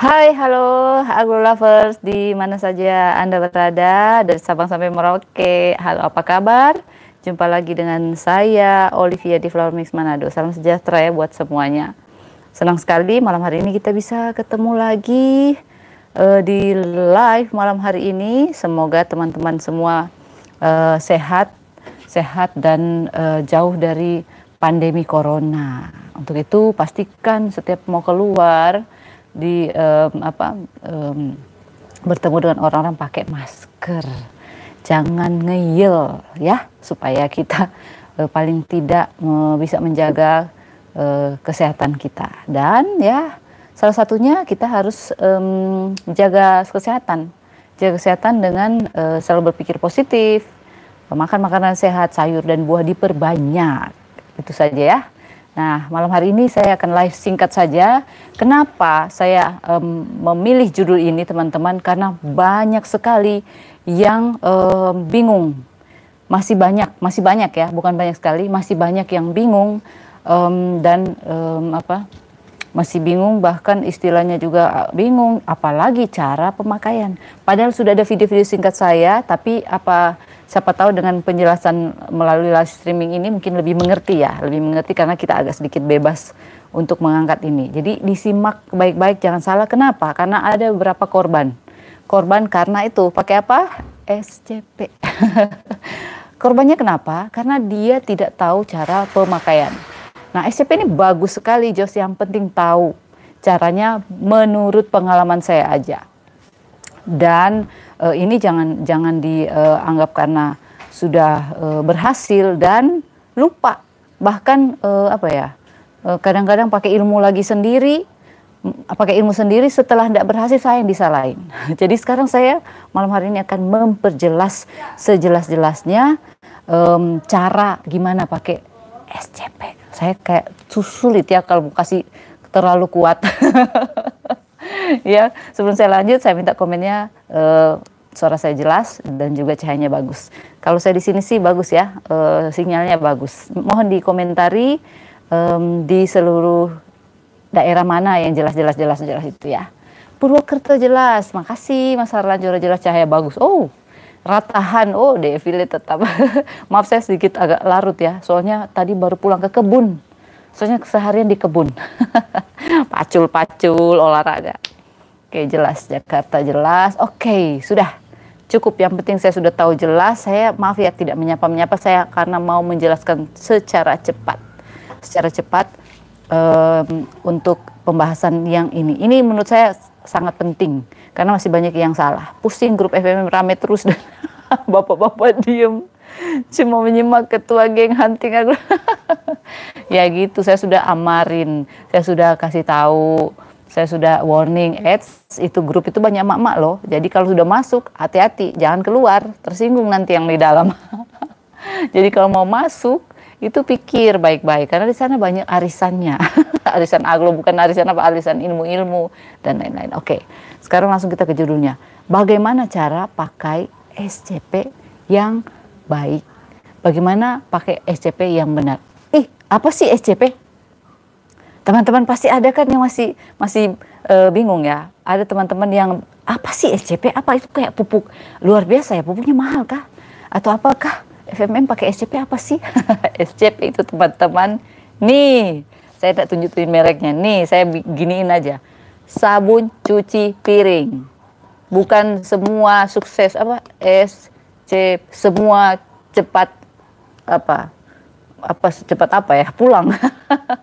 Hai, halo Agro Lovers di mana saja Anda berada dari Sabang sampai Merauke. Halo, apa kabar? Jumpa lagi dengan saya Olivia di Flower Mix Manado. Salam sejahtera ya buat semuanya. Senang sekali malam hari ini kita bisa ketemu lagi uh, di live malam hari ini. Semoga teman-teman semua uh, sehat, sehat dan uh, jauh dari pandemi corona. Untuk itu pastikan setiap mau keluar di um, apa um, bertemu dengan orang-orang pakai masker. Jangan ngeyel ya supaya kita uh, paling tidak uh, bisa menjaga uh, kesehatan kita. Dan ya Salah satunya kita harus um, jaga kesehatan, jaga kesehatan dengan uh, selalu berpikir positif, makan makanan sehat, sayur dan buah diperbanyak. Itu saja ya. Nah, malam hari ini saya akan live singkat saja. Kenapa saya um, memilih judul ini, teman-teman? Karena banyak sekali yang um, bingung. Masih banyak, masih banyak ya, bukan banyak sekali, masih banyak yang bingung um, dan um, apa? masih bingung bahkan istilahnya juga ah, bingung apalagi cara pemakaian padahal sudah ada video-video singkat saya tapi apa siapa tahu dengan penjelasan melalui live streaming ini mungkin lebih mengerti ya lebih mengerti karena kita agak sedikit bebas untuk mengangkat ini jadi disimak baik-baik jangan salah kenapa karena ada beberapa korban korban karena itu pakai apa SCP korbannya kenapa karena dia tidak tahu cara pemakaian Nah, SCP ini bagus sekali, Jos. Yang penting tahu caranya menurut pengalaman saya aja. Dan e, ini jangan jangan dianggap eh, karena sudah e, berhasil dan lupa bahkan e, apa ya? kadang-kadang pakai ilmu lagi sendiri mm, pakai ilmu sendiri setelah tidak berhasil saya yang disalahin. Jadi sekarang saya malam hari ini akan memperjelas sejelas-jelasnya um, cara gimana pakai SCP saya kayak sulit ya kalau mau kasih terlalu kuat. ya, sebelum saya lanjut saya minta komennya uh, suara saya jelas dan juga cahayanya bagus. Kalau saya di sini sih bagus ya, e, sinyalnya bagus. Mohon dikomentari e, di seluruh daerah mana yang jelas-jelas jelas-jelas itu ya. Purwokerto jelas, makasih Mas jelas jelas cahaya bagus. Oh, ratahan. Oh, defile tetap. Maaf saya sedikit agak larut ya. Soalnya tadi baru pulang ke kebun. Soalnya keseharian di kebun. Pacul-pacul olahraga. Oke, jelas Jakarta jelas. Oke, sudah. Cukup yang penting saya sudah tahu jelas. Saya maaf ya tidak menyapa-menyapa saya karena mau menjelaskan secara cepat. Secara cepat um, untuk pembahasan yang ini. Ini menurut saya sangat penting karena masih banyak yang salah. Pusing grup FMM rame terus dan bapak-bapak diem cuma menyimak ketua geng hunting aku. ya gitu, saya sudah amarin, saya sudah kasih tahu, saya sudah warning ads itu grup itu banyak mak-mak loh. Jadi kalau sudah masuk hati-hati, jangan keluar, tersinggung nanti yang di dalam. Jadi kalau mau masuk itu pikir baik-baik karena di sana banyak arisannya arisan aglo bukan arisan apa arisan ilmu-ilmu dan lain-lain oke okay. Sekarang langsung kita ke judulnya. Bagaimana cara pakai SCP yang baik? Bagaimana pakai SCP yang benar? Ih, apa sih SCP? Teman-teman pasti ada kan yang masih masih e, bingung ya. Ada teman-teman yang apa sih SCP? Apa itu kayak pupuk luar biasa ya? Pupuknya mahal kah? Atau apakah FMM pakai SCP apa sih? SCP itu teman-teman nih saya tak tunjukin mereknya nih saya giniin aja sabun cuci piring. Bukan semua sukses apa S C semua cepat apa apa cepat apa ya pulang.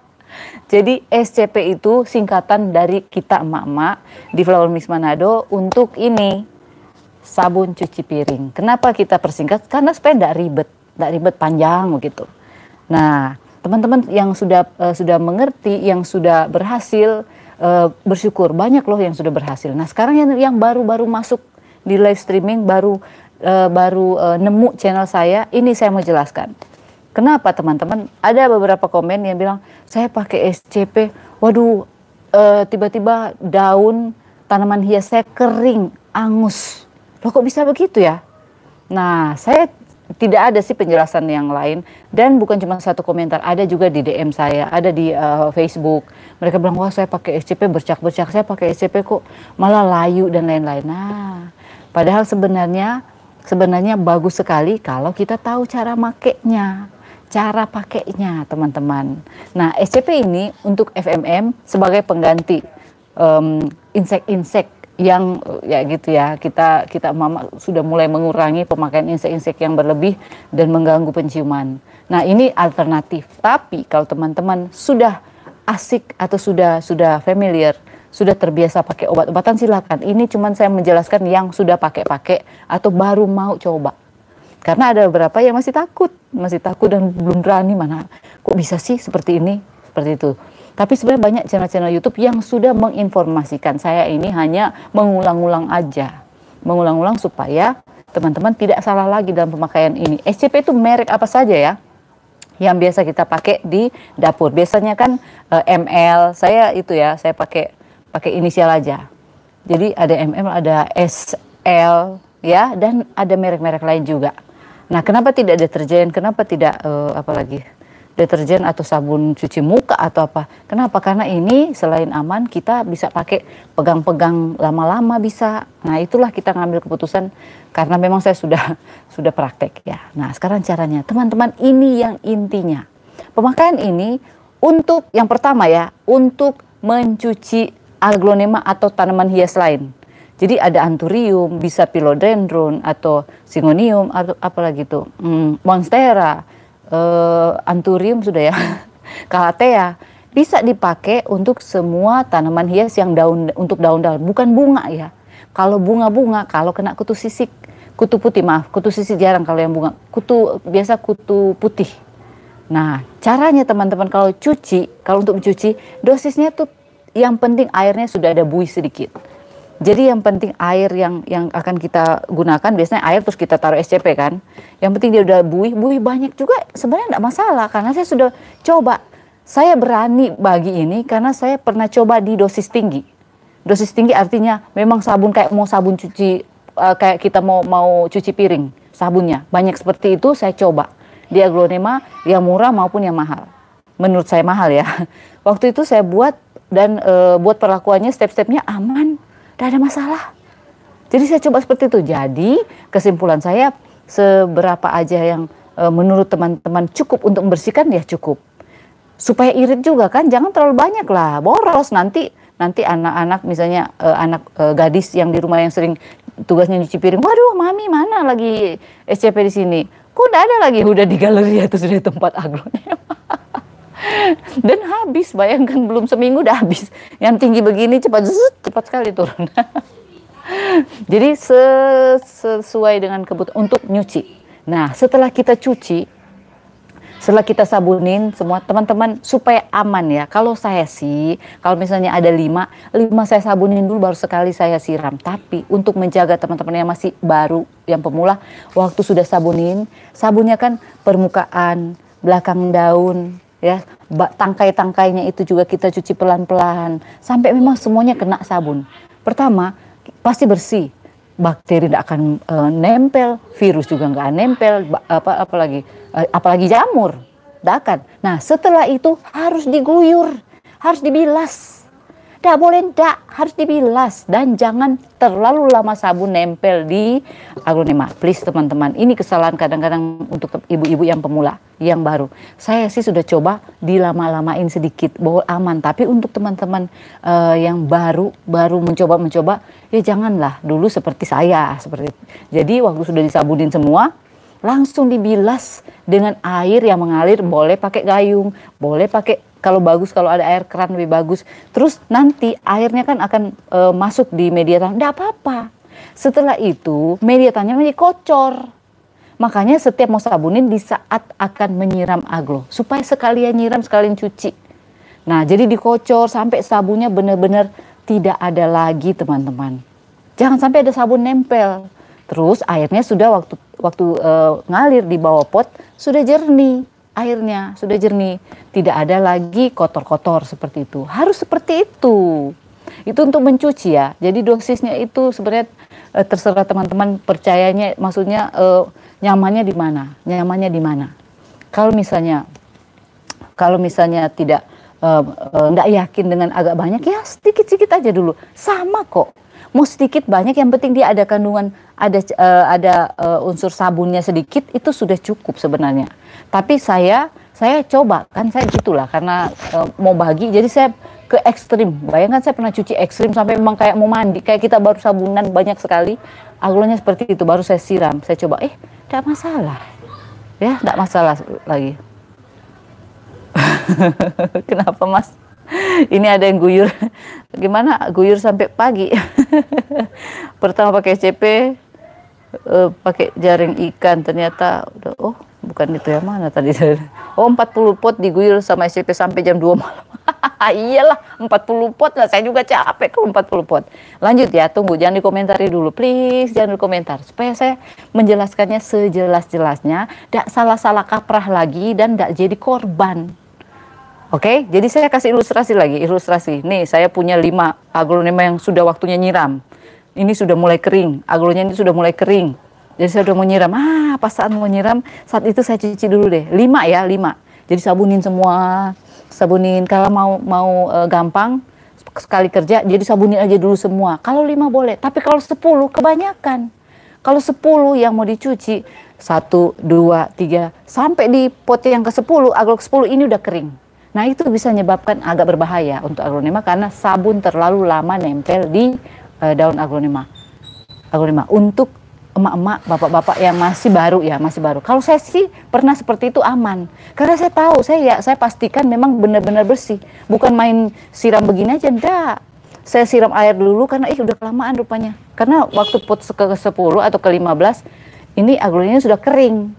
Jadi SCP itu singkatan dari kita emak-emak di Flower Mix Manado untuk ini sabun cuci piring. Kenapa kita persingkat? Karena supaya tidak ribet, tidak ribet panjang begitu. Nah, teman-teman yang sudah uh, sudah mengerti, yang sudah berhasil uh, bersyukur banyak loh yang sudah berhasil. Nah sekarang yang yang baru-baru masuk di live streaming baru uh, baru uh, nemu channel saya ini saya mau jelaskan. Kenapa teman-teman? Ada beberapa komen yang bilang saya pakai SCP, waduh tiba-tiba uh, daun tanaman hias saya kering angus. Loh kok bisa begitu ya? Nah saya tidak ada sih penjelasan yang lain dan bukan cuma satu komentar ada juga di DM saya ada di uh, Facebook mereka bilang wah saya pakai SCP bercak-bercak saya pakai SCP kok malah layu dan lain-lain nah padahal sebenarnya sebenarnya bagus sekali kalau kita tahu cara makainya cara pakainya teman-teman nah SCP ini untuk FMM sebagai pengganti um, insek-insek yang ya gitu ya kita kita mama sudah mulai mengurangi pemakaian insek-insek yang berlebih dan mengganggu penciuman. Nah ini alternatif. Tapi kalau teman-teman sudah asik atau sudah sudah familiar sudah terbiasa pakai obat-obatan silakan. Ini cuman saya menjelaskan yang sudah pakai-pakai atau baru mau coba. Karena ada beberapa yang masih takut, masih takut dan belum berani mana. Kok bisa sih seperti ini, seperti itu. Tapi sebenarnya banyak channel-channel YouTube yang sudah menginformasikan. Saya ini hanya mengulang-ulang aja. Mengulang-ulang supaya teman-teman tidak salah lagi dalam pemakaian ini. SCP itu merek apa saja ya? Yang biasa kita pakai di dapur. Biasanya kan e, eh, ML, saya itu ya, saya pakai pakai inisial aja. Jadi ada MM, ada SL ya dan ada merek-merek lain juga. Nah, kenapa tidak deterjen? Kenapa tidak e, apa lagi? deterjen atau sabun cuci muka atau apa. Kenapa? Karena ini selain aman kita bisa pakai pegang-pegang lama-lama bisa. Nah, itulah kita ngambil keputusan karena memang saya sudah sudah praktek ya. Nah, sekarang caranya teman-teman ini yang intinya. Pemakaian ini untuk yang pertama ya, untuk mencuci aglonema atau tanaman hias lain. Jadi ada anturium, bisa philodendron atau singonium atau apalagi itu, hmm, monstera uh, anturium sudah ya, kalatea ya. bisa dipakai untuk semua tanaman hias yang daun untuk daun-daun, bukan bunga ya. Kalau bunga-bunga, kalau kena kutu sisik, kutu putih maaf, kutu sisik jarang kalau yang bunga, kutu biasa kutu putih. Nah, caranya teman-teman kalau cuci, kalau untuk mencuci, dosisnya tuh yang penting airnya sudah ada buih sedikit jadi yang penting air yang yang akan kita gunakan biasanya air terus kita taruh SCP kan. Yang penting dia udah buih, buih banyak juga sebenarnya enggak masalah karena saya sudah coba. Saya berani bagi ini karena saya pernah coba di dosis tinggi. Dosis tinggi artinya memang sabun kayak mau sabun cuci uh, kayak kita mau mau cuci piring sabunnya. Banyak seperti itu saya coba. Di aglonema yang murah maupun yang mahal. Menurut saya mahal ya. Waktu itu saya buat dan e, buat perlakuannya step-stepnya aman tidak ada masalah. Jadi saya coba seperti itu. Jadi kesimpulan saya seberapa aja yang e, menurut teman-teman cukup untuk membersihkan ya cukup. Supaya irit juga kan, jangan terlalu banyak lah. Boros nanti nanti anak-anak misalnya e, anak e, gadis yang di rumah yang sering tugasnya nyuci piring. Waduh, mami mana lagi SCP di sini? Kok udah ada lagi? Udah di galeri atau sudah di tempat aglonema dan habis bayangkan belum seminggu udah habis yang tinggi begini cepat zzz, cepat sekali turun jadi sesuai dengan kebutuhan untuk nyuci nah setelah kita cuci setelah kita sabunin semua teman-teman supaya aman ya kalau saya sih kalau misalnya ada lima lima saya sabunin dulu baru sekali saya siram tapi untuk menjaga teman-teman yang masih baru yang pemula waktu sudah sabunin sabunnya kan permukaan belakang daun ya tangkai-tangkainya itu juga kita cuci pelan-pelan sampai memang semuanya kena sabun. Pertama pasti bersih, bakteri tidak akan e, nempel, virus juga nggak nempel, apa apalagi e, apalagi jamur, tidak akan. Nah setelah itu harus diguyur, harus dibilas tidak boleh tidak, harus dibilas dan jangan terlalu lama sabun nempel di aglonema. Please teman-teman, ini kesalahan kadang-kadang untuk ibu-ibu yang pemula, yang baru. Saya sih sudah coba dilama-lamain sedikit, bahwa aman. Tapi untuk teman-teman uh, yang baru, baru mencoba-mencoba, ya janganlah dulu seperti saya. seperti Jadi waktu sudah disabunin semua, langsung dibilas dengan air yang mengalir boleh pakai gayung boleh pakai kalau bagus kalau ada air keran lebih bagus. Terus nanti airnya kan akan e, masuk di media tanam. Tidak apa-apa. Setelah itu media tanamnya menjadi kocor. Makanya setiap mau sabunin di saat akan menyiram aglo supaya sekalian nyiram sekalian cuci. Nah, jadi dikocor sampai sabunnya benar-benar tidak ada lagi, teman-teman. Jangan sampai ada sabun nempel. Terus airnya sudah waktu waktu e, ngalir di bawah pot sudah jernih airnya sudah jernih, tidak ada lagi kotor-kotor seperti itu. Harus seperti itu. Itu untuk mencuci ya. Jadi dosisnya itu sebenarnya e, terserah teman-teman percayanya, maksudnya e, nyamannya di mana, nyamannya di mana. Kalau misalnya, kalau misalnya tidak tidak uh, eh, nggak yakin dengan agak banyak ya sedikit-sedikit aja dulu. Sama kok mau sedikit banyak yang penting dia ada kandungan ada uh, ada uh, unsur sabunnya sedikit itu sudah cukup sebenarnya. Tapi saya saya coba kan saya gitulah karena uh, mau bagi jadi saya ke ekstrim. Bayangkan saya pernah cuci ekstrim sampai memang kayak mau mandi, kayak kita baru sabunan banyak sekali. Agulanya seperti itu, baru saya siram. Saya coba, eh, tidak masalah. Ya, tidak masalah lagi. Kenapa mas? ini ada yang guyur gimana guyur sampai pagi pertama pakai SCP uh, eh, pakai jaring ikan ternyata udah oh bukan itu ya mana tadi oh 40 pot diguyur sama SCP sampai jam 2 malam iyalah 40 pot lah saya juga capek ke 40 pot lanjut ya tunggu jangan dikomentari dulu please jangan dikomentar supaya saya menjelaskannya sejelas-jelasnya tidak salah-salah kaprah lagi dan tidak jadi korban Oke, okay? jadi saya kasih ilustrasi lagi, ilustrasi. Nih, saya punya lima aglonema yang sudah waktunya nyiram. Ini sudah mulai kering, aglonya ini sudah mulai kering. Jadi saya sudah mau nyiram. Ah, pas saat mau nyiram, saat itu saya cuci dulu deh. Lima ya, lima. Jadi sabunin semua, sabunin. Kalau mau mau e, gampang, sekali kerja, jadi sabunin aja dulu semua. Kalau lima boleh, tapi kalau sepuluh kebanyakan. Kalau sepuluh yang mau dicuci, satu, dua, tiga, sampai di pot yang ke sepuluh, aglo ke sepuluh ini udah kering. Nah itu bisa menyebabkan agak berbahaya untuk aglonema karena sabun terlalu lama nempel di uh, daun aglonema. Aglonema untuk emak-emak, bapak-bapak yang masih baru ya, masih baru. Kalau saya sih pernah seperti itu aman. Karena saya tahu, saya ya saya pastikan memang benar-benar bersih. Bukan main siram begini aja, enggak. Saya siram air dulu karena ih udah kelamaan rupanya. Karena waktu put ke 10 atau ke 15 ini aglonema sudah kering.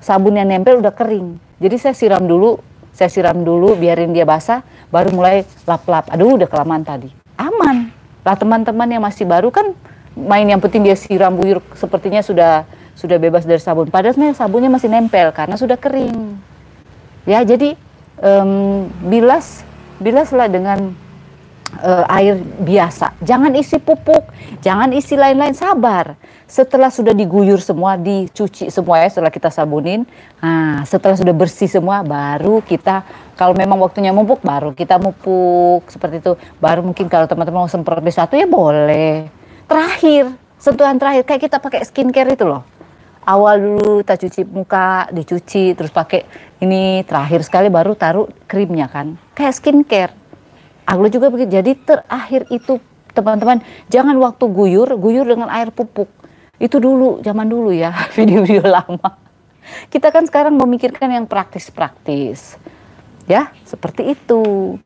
Sabunnya nempel udah kering. Jadi saya siram dulu saya siram dulu biarin dia basah baru mulai lap-lap aduh udah kelamaan tadi aman lah teman-teman yang masih baru kan main yang penting dia siram buyur sepertinya sudah sudah bebas dari sabun padahal sebenarnya sabunnya masih nempel karena sudah kering ya jadi um, bilas bilaslah dengan uh, air biasa jangan isi pupuk Jangan isi lain-lain, sabar. Setelah sudah diguyur semua, dicuci semua ya, setelah kita sabunin. Nah, setelah sudah bersih semua, baru kita, kalau memang waktunya mumpuk, baru kita mumpuk. Seperti itu, baru mungkin kalau teman-teman mau semprot B1 ya boleh. Terakhir, sentuhan terakhir, kayak kita pakai skincare itu loh awal dulu kita cuci muka, dicuci, terus pakai ini terakhir sekali baru taruh krimnya kan. Kayak skincare. Aku juga begitu. Jadi terakhir itu teman-teman jangan waktu guyur guyur dengan air pupuk itu dulu zaman dulu ya video-video lama kita kan sekarang memikirkan yang praktis-praktis ya seperti itu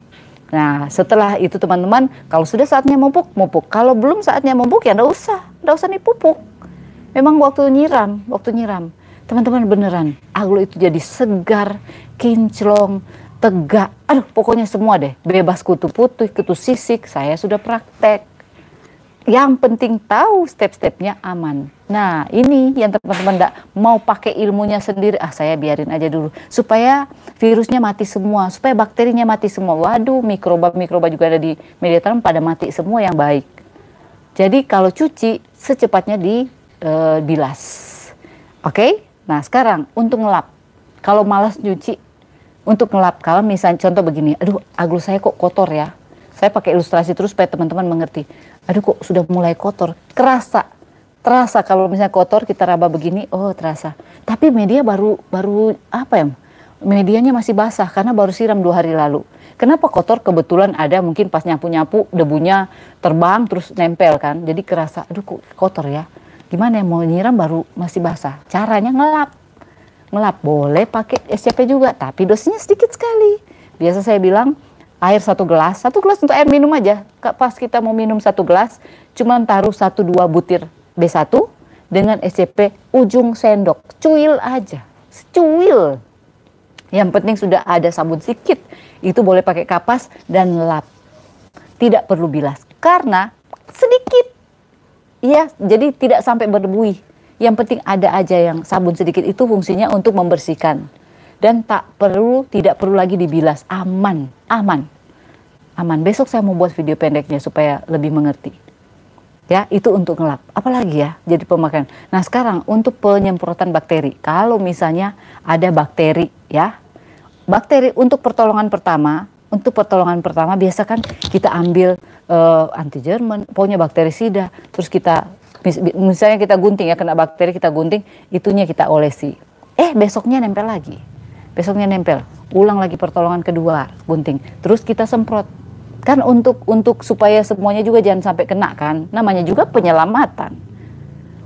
nah setelah itu teman-teman kalau sudah saatnya mupuk mupuk kalau belum saatnya mupuk ya nggak usah nggak usah dipupuk memang waktu nyiram waktu nyiram teman-teman beneran aglo itu jadi segar kinclong tegak, aduh pokoknya semua deh, bebas kutu putih, kutu sisik, saya sudah praktek. Yang penting tahu step-stepnya aman. Nah ini yang teman-teman tidak mau pakai ilmunya sendiri, ah saya biarin aja dulu. Supaya virusnya mati semua, supaya bakterinya mati semua. Waduh mikroba-mikroba juga ada di media tanam pada mati semua yang baik. Jadi kalau cuci secepatnya dibilas. Eh, uh, Oke, okay? nah sekarang untuk ngelap. Kalau malas cuci untuk ngelap kalau misalnya contoh begini, aduh aglu saya kok kotor ya. Saya pakai ilustrasi terus supaya teman-teman mengerti. Aduh kok sudah mulai kotor, kerasa. Terasa kalau misalnya kotor kita raba begini, oh terasa. Tapi media baru baru apa ya? Medianya masih basah karena baru siram dua hari lalu. Kenapa kotor? Kebetulan ada mungkin pas nyapu-nyapu debunya terbang terus nempel kan. Jadi kerasa, aduh kok kotor ya. Gimana ya mau nyiram baru masih basah. Caranya ngelap ngelap boleh pakai SCP juga tapi dosisnya sedikit sekali biasa saya bilang air satu gelas satu gelas untuk air minum aja pas kita mau minum satu gelas cuma taruh satu dua butir B1 dengan SCP ujung sendok cuil aja cuil yang penting sudah ada sabun sedikit itu boleh pakai kapas dan lap tidak perlu bilas karena sedikit iya jadi tidak sampai berdebuih yang penting ada aja yang sabun sedikit itu fungsinya untuk membersihkan dan tak perlu tidak perlu lagi dibilas, aman, aman. Aman. Besok saya mau buat video pendeknya supaya lebih mengerti. Ya, itu untuk ngelap. Apalagi ya jadi pemakaian. Nah, sekarang untuk penyemprotan bakteri. Kalau misalnya ada bakteri ya. Bakteri untuk pertolongan pertama untuk pertolongan pertama biasa kan kita ambil uh, anti Jerman, pokoknya bakterisida, terus kita mis misalnya kita gunting ya kena bakteri kita gunting itunya kita olesi eh besoknya nempel lagi besoknya nempel ulang lagi pertolongan kedua gunting terus kita semprot kan untuk untuk supaya semuanya juga jangan sampai kena kan namanya juga penyelamatan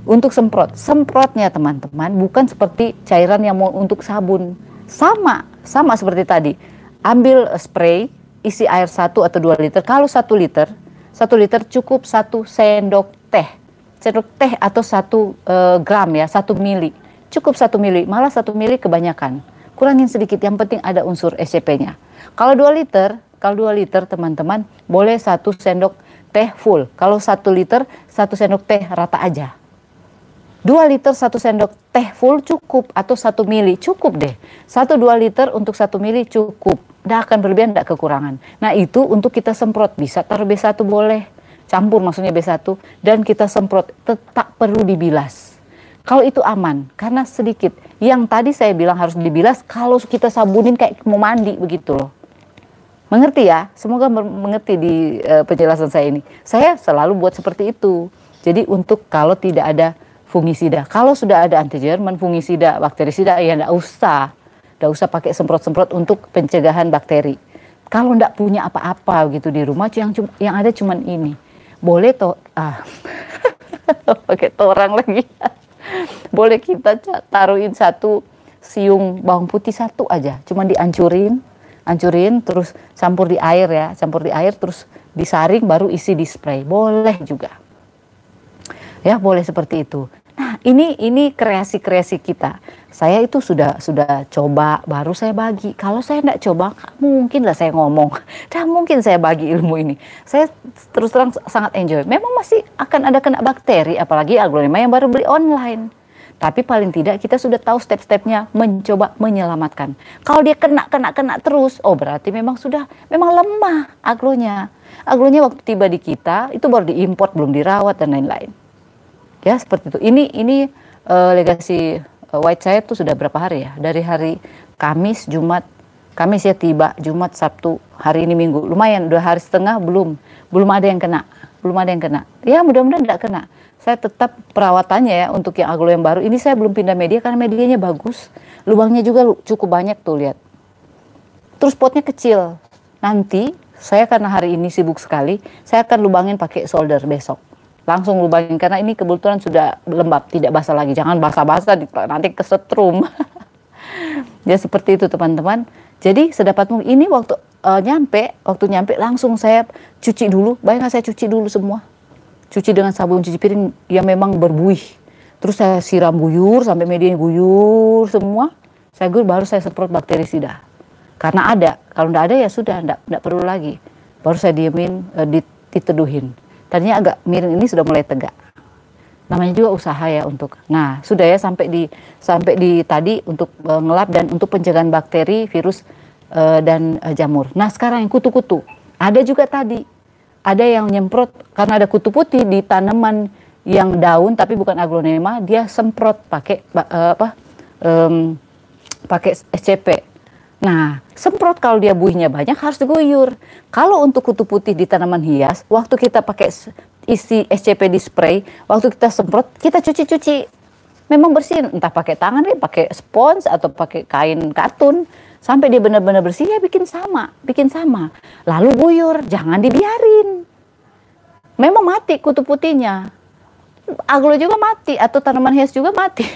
untuk semprot semprotnya teman-teman bukan seperti cairan yang mau untuk sabun sama sama seperti tadi ambil spray isi air 1 atau 2 liter kalau 1 liter 1 liter cukup 1 sendok teh Sendok teh atau satu e, gram ya, satu mili. Cukup satu mili, malah satu mili kebanyakan. Kurangin sedikit, yang penting ada unsur SCP-nya. Kalau dua liter, kalau dua liter teman-teman boleh satu sendok teh full. Kalau satu liter, satu sendok teh rata aja. dua liter satu sendok teh full cukup atau satu mili cukup deh. Satu dua liter untuk satu mili cukup. Tidak akan berlebihan, tidak kekurangan. Nah itu untuk kita semprot bisa taruh B1 boleh campur maksudnya B1 dan kita semprot tetap perlu dibilas. Kalau itu aman karena sedikit. Yang tadi saya bilang harus dibilas kalau kita sabunin kayak mau mandi begitu loh. Mengerti ya? Semoga mengerti di uh, penjelasan saya ini. Saya selalu buat seperti itu. Jadi untuk kalau tidak ada fungisida. Kalau sudah ada anti antijerman, fungisida, bakterisida, ya enggak usah. Enggak usah pakai semprot-semprot untuk pencegahan bakteri. Kalau enggak punya apa-apa gitu di rumah, yang, yang ada cuman ini boleh to ah pakai orang lagi boleh kita taruhin satu siung bawang putih satu aja cuma dihancurin hancurin terus campur di air ya campur di air terus disaring baru isi di spray boleh juga ya boleh seperti itu Nah, ini ini kreasi-kreasi kita. Saya itu sudah sudah coba, baru saya bagi. Kalau saya tidak coba, mungkinlah saya ngomong. Dah mungkin saya bagi ilmu ini. Saya terus terang sangat enjoy. Memang masih akan ada kena bakteri, apalagi aglonema yang baru beli online. Tapi paling tidak kita sudah tahu step-stepnya mencoba menyelamatkan. Kalau dia kena kena kena terus, oh berarti memang sudah memang lemah aglonya. Aglonya waktu tiba di kita itu baru diimpor belum dirawat dan lain-lain ya seperti itu ini ini uh, legasi uh, eh, White saya tuh sudah berapa hari ya dari hari Kamis Jumat Kamis ya tiba Jumat Sabtu hari ini Minggu lumayan dua hari setengah belum belum ada yang kena belum ada yang kena ya mudah-mudahan tidak kena saya tetap perawatannya ya untuk yang aglo yang baru ini saya belum pindah media karena medianya bagus lubangnya juga cukup banyak tuh lihat terus potnya kecil nanti saya karena hari ini sibuk sekali saya akan lubangin pakai solder besok langsung lubangin karena ini kebetulan sudah lembab tidak basah lagi jangan basah-basah nanti kesetrum ya seperti itu teman-teman jadi sedapat mungkin ini waktu uh, nyampe waktu nyampe langsung saya cuci dulu bayangkan saya cuci dulu semua cuci dengan sabun cuci piring yang memang berbuih terus saya siram guyur sampai medianya guyur semua saya guyur baru saya semprot bakterisida karena ada kalau tidak ada ya sudah tidak perlu lagi baru saya diemin uh, diteduhin tadinya agak miring ini sudah mulai tegak namanya juga usaha ya untuk nah sudah ya sampai di sampai di tadi untuk e, ngelap dan untuk pencegahan bakteri virus e, dan e, jamur nah sekarang yang kutu-kutu ada juga tadi ada yang nyemprot karena ada kutu putih di tanaman yang daun tapi bukan aglonema dia semprot pakai e, apa e, pakai SCP Nah, semprot kalau dia buihnya banyak harus diguyur. Kalau untuk kutu putih di tanaman hias, waktu kita pakai isi SCP di spray, waktu kita semprot, kita cuci-cuci. Memang bersih, entah pakai tangan, pakai spons atau pakai kain katun. Sampai dia benar-benar bersih, ya bikin sama, bikin sama. Lalu guyur, jangan dibiarin. Memang mati kutu putihnya. Aglo juga mati, atau tanaman hias juga mati.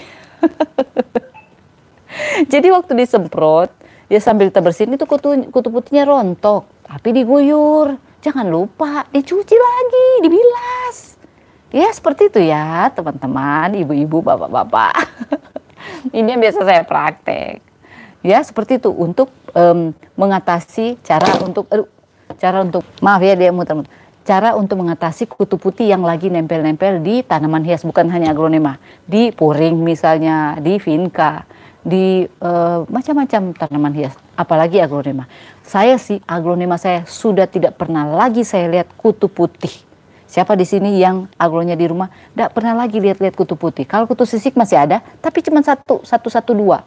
Jadi waktu disemprot, Ya sambil kita bersihin itu kutu, kutu putihnya rontok tapi diguyur jangan lupa dicuci lagi dibilas ya seperti itu ya teman-teman ibu-ibu bapak-bapak ini yang biasa saya praktek ya seperti itu untuk um, mengatasi cara untuk aduh, cara untuk maaf ya dia muter-muter cara untuk mengatasi kutu putih yang lagi nempel-nempel di tanaman hias bukan hanya aglonema, di puring misalnya di vinca di uh, macam-macam tanaman hias, apalagi aglonema. Saya sih aglonema saya sudah tidak pernah lagi saya lihat kutu putih. Siapa di sini yang aglonya di rumah tidak pernah lagi lihat-lihat kutu putih. Kalau kutu sisik masih ada, tapi cuma satu, satu, satu, dua.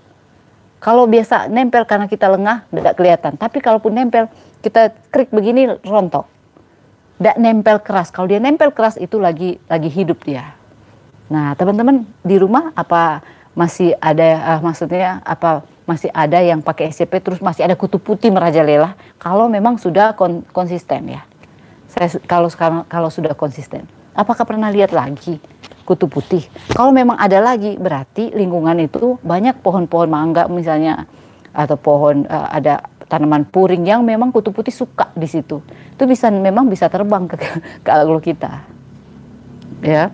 Kalau biasa nempel karena kita lengah, tidak kelihatan. Tapi kalaupun nempel, kita krik begini rontok. Tidak nempel keras. Kalau dia nempel keras itu lagi lagi hidup dia. Nah, teman-teman di rumah apa masih ada uh, maksudnya apa masih ada yang pakai SCP terus masih ada kutu putih merajalela kalau memang sudah kon konsisten ya. Saya kalau sekarang kalau sudah konsisten. Apakah pernah lihat lagi kutu putih? Kalau memang ada lagi berarti lingkungan itu banyak pohon-pohon mangga misalnya atau pohon uh, ada tanaman puring yang memang kutu putih suka di situ. Itu bisa memang bisa terbang ke, ke, kita. Ya,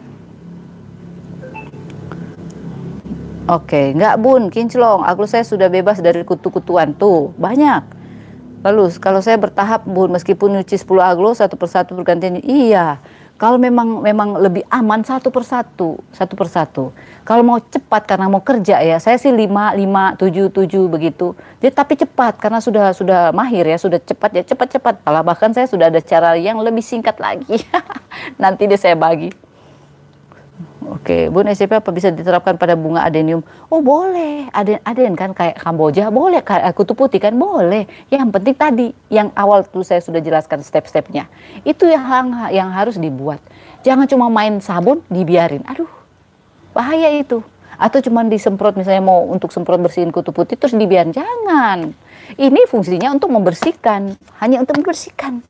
Oke, okay. nggak bun, kinclong. Aku saya sudah bebas dari kutu-kutuan tuh banyak. Lalu kalau saya bertahap bun, meskipun nyuci 10 aglo satu persatu bergantian, iya. Kalau memang memang lebih aman satu persatu, satu persatu. Kalau mau cepat karena mau kerja ya, saya sih lima lima tujuh tujuh begitu. Dia tapi cepat karena sudah sudah mahir ya, sudah cepat ya cepat cepat. bahkan saya sudah ada cara yang lebih singkat lagi. Nanti dia saya bagi. Oke, Bu SCP apa bisa diterapkan pada bunga adenium? Oh boleh, aden aden kan kayak Kamboja boleh, eh, kutu putih kan boleh. Yang penting tadi yang awal tuh saya sudah jelaskan step-stepnya. Itu yang yang harus dibuat. Jangan cuma main sabun dibiarin. Aduh, bahaya itu. Atau cuma disemprot misalnya mau untuk semprot bersihin kutu putih terus dibiarin. Jangan. Ini fungsinya untuk membersihkan, hanya untuk membersihkan.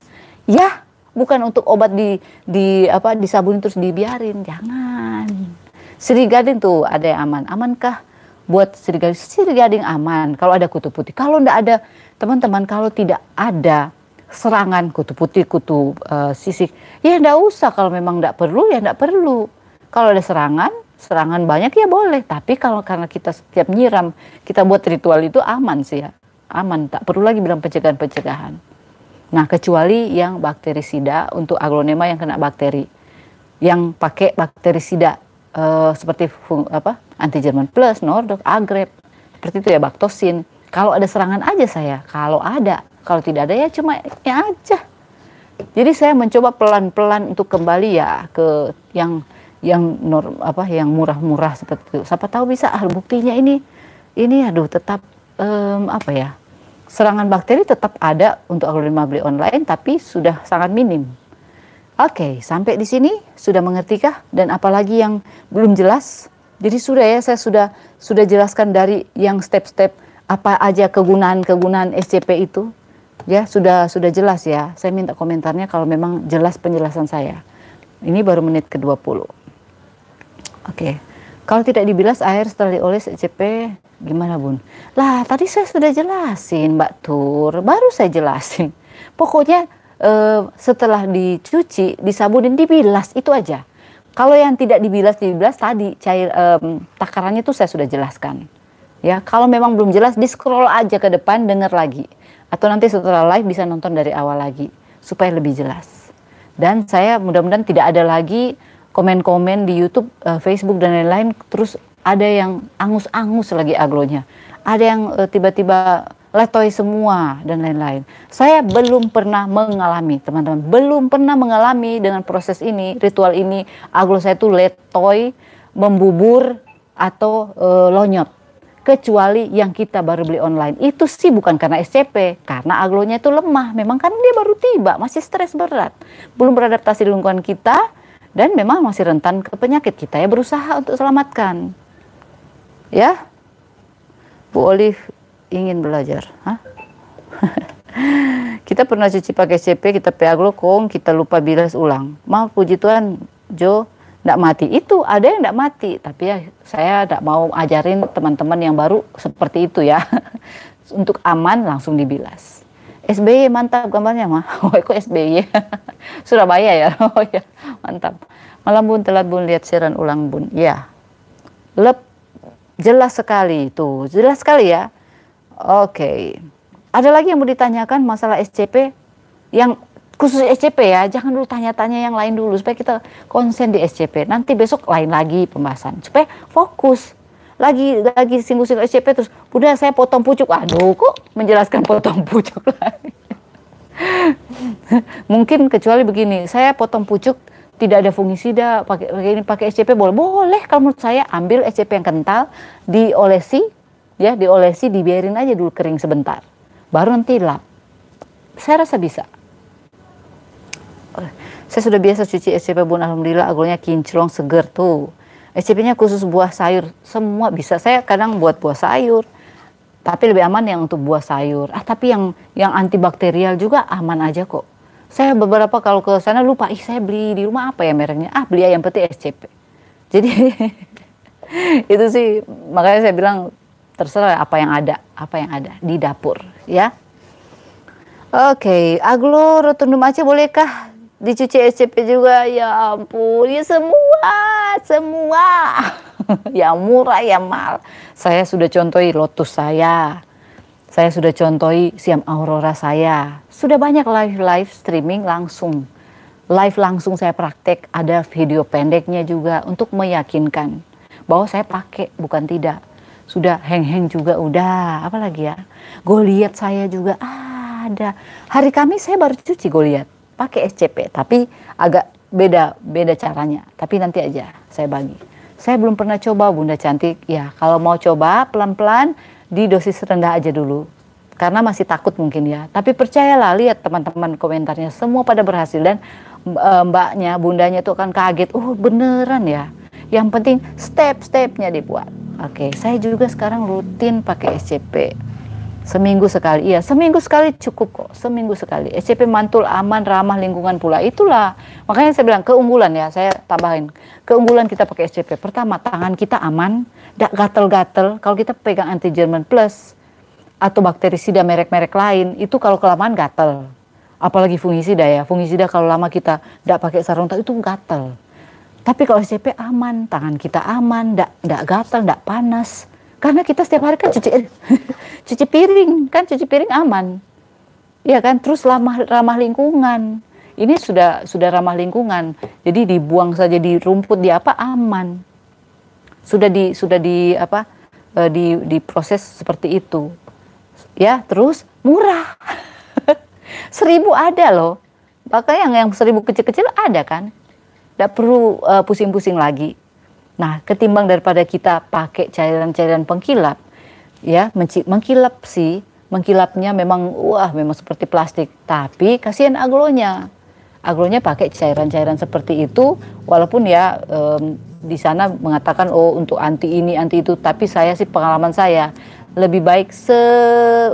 Ya, bukan untuk obat di di apa disabuni terus dibiarin jangan Sri Gading tuh ada yang aman amankah buat Sri Gading Sri Gading aman kalau ada kutu putih kalau tidak ada teman-teman kalau tidak ada serangan kutu putih kutu uh, sisik ya tidak usah kalau memang tidak perlu ya tidak perlu kalau ada serangan serangan banyak ya boleh tapi kalau karena kita setiap nyiram kita buat ritual itu aman sih ya aman tak perlu lagi bilang pencegahan pencegahan Nah, kecuali yang bakterisida untuk aglonema yang kena bakteri. Yang pakai bakterisida eh, seperti fung, apa? anti German plus, Nordok, Agrep, seperti itu ya baktosin. Kalau ada serangan aja saya, kalau ada, kalau tidak ada ya cuma ya aja. Jadi saya mencoba pelan-pelan untuk kembali ya ke yang yang nor, apa yang murah-murah seperti itu. Siapa tahu bisa ah buktinya ini ini aduh tetap um, apa ya? serangan bakteri tetap ada untuk aglonema beli online tapi sudah sangat minim. Oke, okay, sampai di sini sudah mengertikah dan apalagi yang belum jelas? Jadi sudah ya saya sudah sudah jelaskan dari yang step-step apa aja kegunaan-kegunaan SCP itu. Ya, sudah sudah jelas ya. Saya minta komentarnya kalau memang jelas penjelasan saya. Ini baru menit ke-20. Oke. Okay. Kalau tidak dibilas air setelah dioles SCP Gimana bun? Lah tadi saya sudah jelasin Mbak Tur, baru saya jelasin. Pokoknya eh, setelah dicuci, disabunin, dibilas itu aja. Kalau yang tidak dibilas, dibilas tadi cair takarannya tuh saya sudah jelaskan. Ya, kalau memang belum jelas di scroll aja ke depan dengar lagi atau nanti setelah live bisa nonton dari awal lagi supaya lebih jelas. Dan saya mudah-mudahan tidak ada lagi komen-komen di YouTube, eh, Facebook dan lain-lain terus ada yang angus-angus lagi aglonya, ada yang eh, tiba-tiba letoy semua dan lain-lain. Saya belum pernah mengalami, teman-teman, belum pernah mengalami dengan proses ini, ritual ini, aglo saya itu letoy, membubur atau e, lonyot. Kecuali yang kita baru beli online. Itu sih bukan karena SCP, karena aglonya itu lemah. Memang kan dia baru tiba, masih stres berat. Belum beradaptasi di lingkungan kita, dan memang masih rentan ke penyakit kita ya berusaha untuk selamatkan. Ya? Bu Olive ingin belajar. Hah? kita pernah cuci pakai CP, kita PA glukong, kita lupa bilas ulang. mau puji Tuhan, Jo ndak mati. Itu ada yang ndak mati, tapi ya saya ndak mau ajarin teman-teman yang baru seperti itu ya. Untuk aman langsung dibilas. SBY mantap gambarnya mah. Oh, kok SBY? Surabaya ya. Oh ya, mantap. Malam bun telat bun lihat siaran ulang bun. Ya. Lep Jelas sekali itu, jelas sekali ya. Oke. Okay. Ada lagi yang mau ditanyakan masalah SCP? Yang khusus SCP ya, jangan dulu tanya-tanya yang lain dulu supaya kita konsen di SCP. Nanti besok lain lagi pembahasan supaya fokus. Lagi lagi singgung-singgung SCP terus, udah saya potong pucuk. Aduh, kok menjelaskan potong pucuk lagi. Mungkin kecuali begini, saya potong pucuk tidak ada fungisida pakai ini pakai SCP boleh boleh kalau menurut saya ambil SCP yang kental diolesi ya diolesi dibiarin aja dulu kering sebentar baru nanti lap saya rasa bisa saya sudah biasa cuci SCP bun alhamdulillah agulnya kinclong seger tuh SCP-nya khusus buah sayur semua bisa saya kadang buat buah sayur tapi lebih aman yang untuk buah sayur ah tapi yang yang antibakterial juga aman aja kok saya beberapa kalau ke sana lupa, ih saya beli di rumah apa ya mereknya? Ah beli yang peti SCP. Jadi itu sih makanya saya bilang terserah apa yang ada, apa yang ada di dapur ya. Oke, okay. Aglo Rotundum aja bolehkah dicuci SCP juga? Ya ampun, ya semua, semua. yang murah, yang mal. Saya sudah contohi lotus saya, saya sudah contohi siam aurora saya. Sudah banyak live live streaming langsung. Live langsung saya praktek, ada video pendeknya juga untuk meyakinkan bahwa saya pakai bukan tidak. Sudah heng-heng juga udah, apalagi ya. Goliat saya juga ada. Hari kami saya baru cuci Goliat pakai SCP, tapi agak beda beda caranya. Tapi nanti aja saya bagi. Saya belum pernah coba Bunda Cantik. Ya, kalau mau coba pelan-pelan di dosis rendah aja dulu karena masih takut mungkin ya. Tapi percayalah lihat teman-teman komentarnya semua pada berhasil dan e, mbaknya, bundanya tuh akan kaget. Oh beneran ya. Yang penting step-stepnya dibuat. Oke, saya juga sekarang rutin pakai SCP seminggu sekali. Iya, seminggu sekali cukup kok. Seminggu sekali. SCP mantul, aman, ramah lingkungan pula. Itulah makanya saya bilang keunggulan ya. Saya tambahin keunggulan kita pakai SCP. Pertama, tangan kita aman gatel-gatel, kalau kita pegang anti Jerman plus atau bakterisida merek-merek lain, itu kalau kelamaan gatel. Apalagi fungisida ya, fungisida kalau lama kita tidak pakai sarung tangan itu gatel. Tapi kalau SCP aman, tangan kita aman, tidak gatel, tidak panas. Karena kita setiap hari kan cuci eh, cuci piring, kan cuci piring aman. Ya kan, terus ramah, ramah lingkungan. Ini sudah sudah ramah lingkungan. Jadi dibuang saja di rumput di apa aman sudah di sudah di apa eh, di di diproses seperti itu ya terus murah seribu ada loh pakai yang yang seribu kecil-kecil ada kan tidak perlu eh, pusing-pusing uh, lagi nah ketimbang daripada kita pakai cairan-cairan pengkilap ya mengkilap sih mengkilapnya memang wah memang seperti plastik tapi kasihan aglonya aglonya pakai cairan-cairan seperti itu walaupun ya um, di sana mengatakan oh untuk anti ini anti itu tapi saya sih pengalaman saya lebih baik se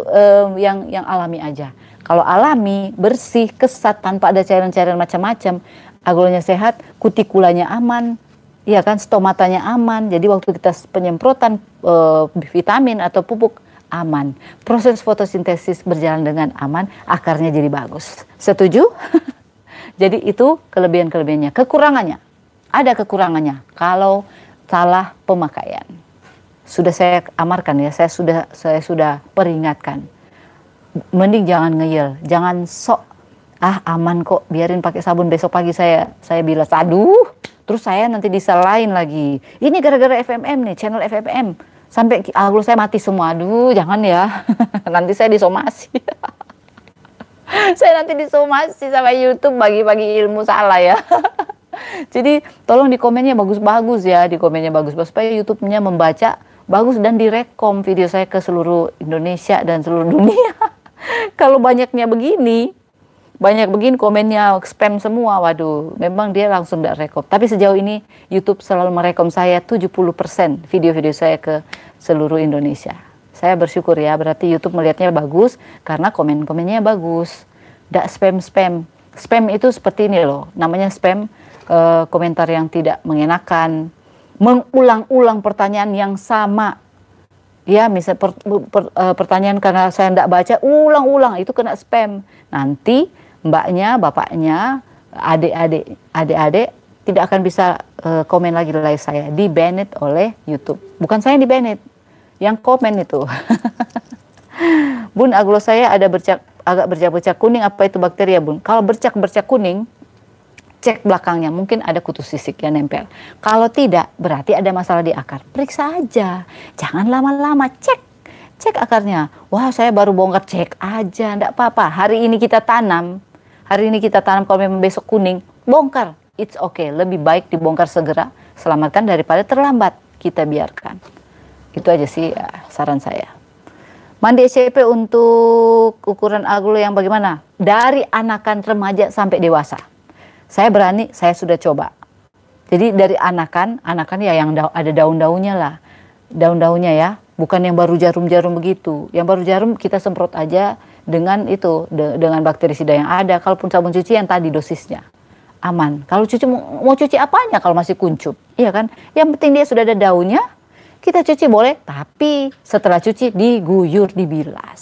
um, yang yang alami aja kalau alami bersih kesat tanpa ada cairan-cairan macam-macam aglonnya sehat kutikulanya aman ya kan stomatanya aman jadi waktu kita penyemprotan uh, vitamin atau pupuk aman. Proses fotosintesis berjalan dengan aman, akarnya jadi bagus. Setuju? jadi itu kelebihan-kelebihannya. Kekurangannya, ada kekurangannya kalau salah pemakaian. Sudah saya amarkan ya, saya sudah saya sudah peringatkan. Mending jangan ngeyel, jangan sok ah aman kok, biarin pakai sabun besok pagi saya saya bilas aduh, terus saya nanti disalahin lagi. Ini gara-gara FMM nih, channel FMM. Sampai ah, algoritma saya mati semua, aduh jangan ya, nanti saya disomasi. saya nanti disomasi sama YouTube bagi-bagi ilmu salah ya. Jadi tolong di komennya bagus-bagus ya, di komennya bagus-bagus supaya YouTube-nya membaca bagus dan direkom video saya ke seluruh Indonesia dan seluruh dunia. Kalau banyaknya begini, banyak begini komennya spam semua waduh memang dia langsung tidak rekom tapi sejauh ini YouTube selalu merekom saya 70% video-video saya ke seluruh Indonesia saya bersyukur ya berarti YouTube melihatnya bagus karena komen-komennya bagus tidak spam-spam spam itu seperti ini loh namanya spam uh, komentar yang tidak mengenakan, mengulang-ulang pertanyaan yang sama. Ya, misal per, per, uh, pertanyaan karena saya tidak baca, ulang-ulang itu kena spam. Nanti mbaknya, bapaknya, adik-adik, adik-adik tidak akan bisa uh, komen lagi dari saya, di banned oleh YouTube. Bukan saya yang di banned, yang komen itu. Bun, aglo saya ada bercak agak bercak-bercak kuning. Apa itu bakteri ya, Bun? Kalau bercak-bercak kuning, cek belakangnya mungkin ada kutu sisik yang nempel. Kalau tidak berarti ada masalah di akar. Periksa aja. Jangan lama-lama cek. Cek akarnya. Wah, saya baru bongkar cek aja, enggak apa-apa. Hari ini kita tanam. Hari ini kita tanam kalau memang besok kuning, bongkar. It's okay, lebih baik dibongkar segera, selamatkan daripada terlambat kita biarkan. Itu aja sih ya, saran saya. Mandi SCP untuk ukuran aglo yang bagaimana? Dari anakan remaja sampai dewasa saya berani saya sudah coba jadi dari anakan anakan ya yang da ada daun-daunnya lah daun-daunnya ya bukan yang baru jarum-jarum begitu yang baru jarum kita semprot aja dengan itu de dengan bakterisida yang ada kalaupun sabun cuci yang tadi dosisnya aman kalau cuci mau, cuci apanya kalau masih kuncup iya kan yang penting dia sudah ada daunnya kita cuci boleh tapi setelah cuci diguyur dibilas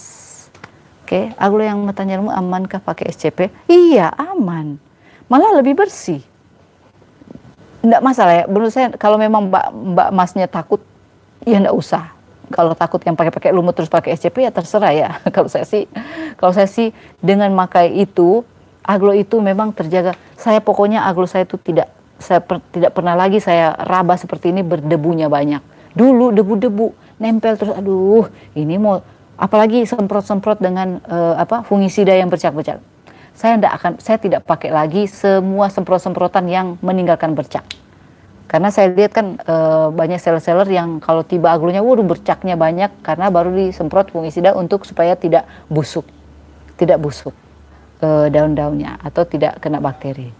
oke okay. aku yang bertanya aman kah pakai SCP iya aman malah lebih bersih. tidak masalah ya, menurut saya kalau memang Mbak Mbak Masnya takut ya tidak usah. Kalau takut yang pakai-pakai lumut terus pakai SCP ya terserah ya. kalau saya sih kalau saya sih dengan makai itu aglo itu memang terjaga. Saya pokoknya aglo saya itu tidak saya per, tidak pernah lagi saya raba seperti ini berdebunya banyak. Dulu debu-debu nempel terus aduh ini mau apalagi semprot-semprot dengan uh, apa fungisida yang bercak-bercak saya tidak akan saya tidak pakai lagi semua semprot-semprotan yang meninggalkan bercak. Karena saya lihat kan e, banyak seller-seller yang kalau tiba aglonya, waduh bercaknya banyak karena baru disemprot fungisida untuk supaya tidak busuk, tidak busuk e, daun-daunnya atau tidak kena bakteri.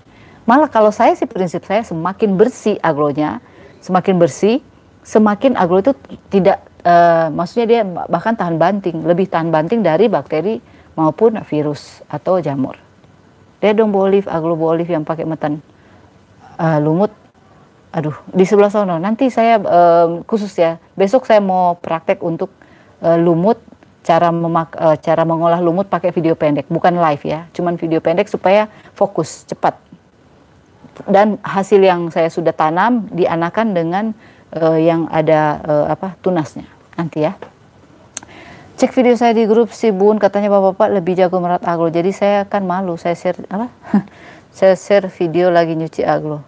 Malah kalau saya sih prinsip saya semakin bersih aglonya, semakin bersih, semakin aglo itu tidak, e, maksudnya dia bahkan tahan banting, lebih tahan banting dari bakteri maupun virus atau jamur. Ya dong bu olive aglo bu olive yang pakai metan uh, lumut aduh di sebelah sana. nanti saya um, khusus ya besok saya mau praktek untuk uh, lumut cara memak uh, cara mengolah lumut pakai video pendek bukan live ya cuman video pendek supaya fokus cepat dan hasil yang saya sudah tanam dianakan dengan uh, yang ada uh, apa tunasnya nanti ya cek video saya di grup si Bun katanya bapak-bapak lebih jago merawat aglo jadi saya akan malu saya share apa saya share video lagi nyuci aglo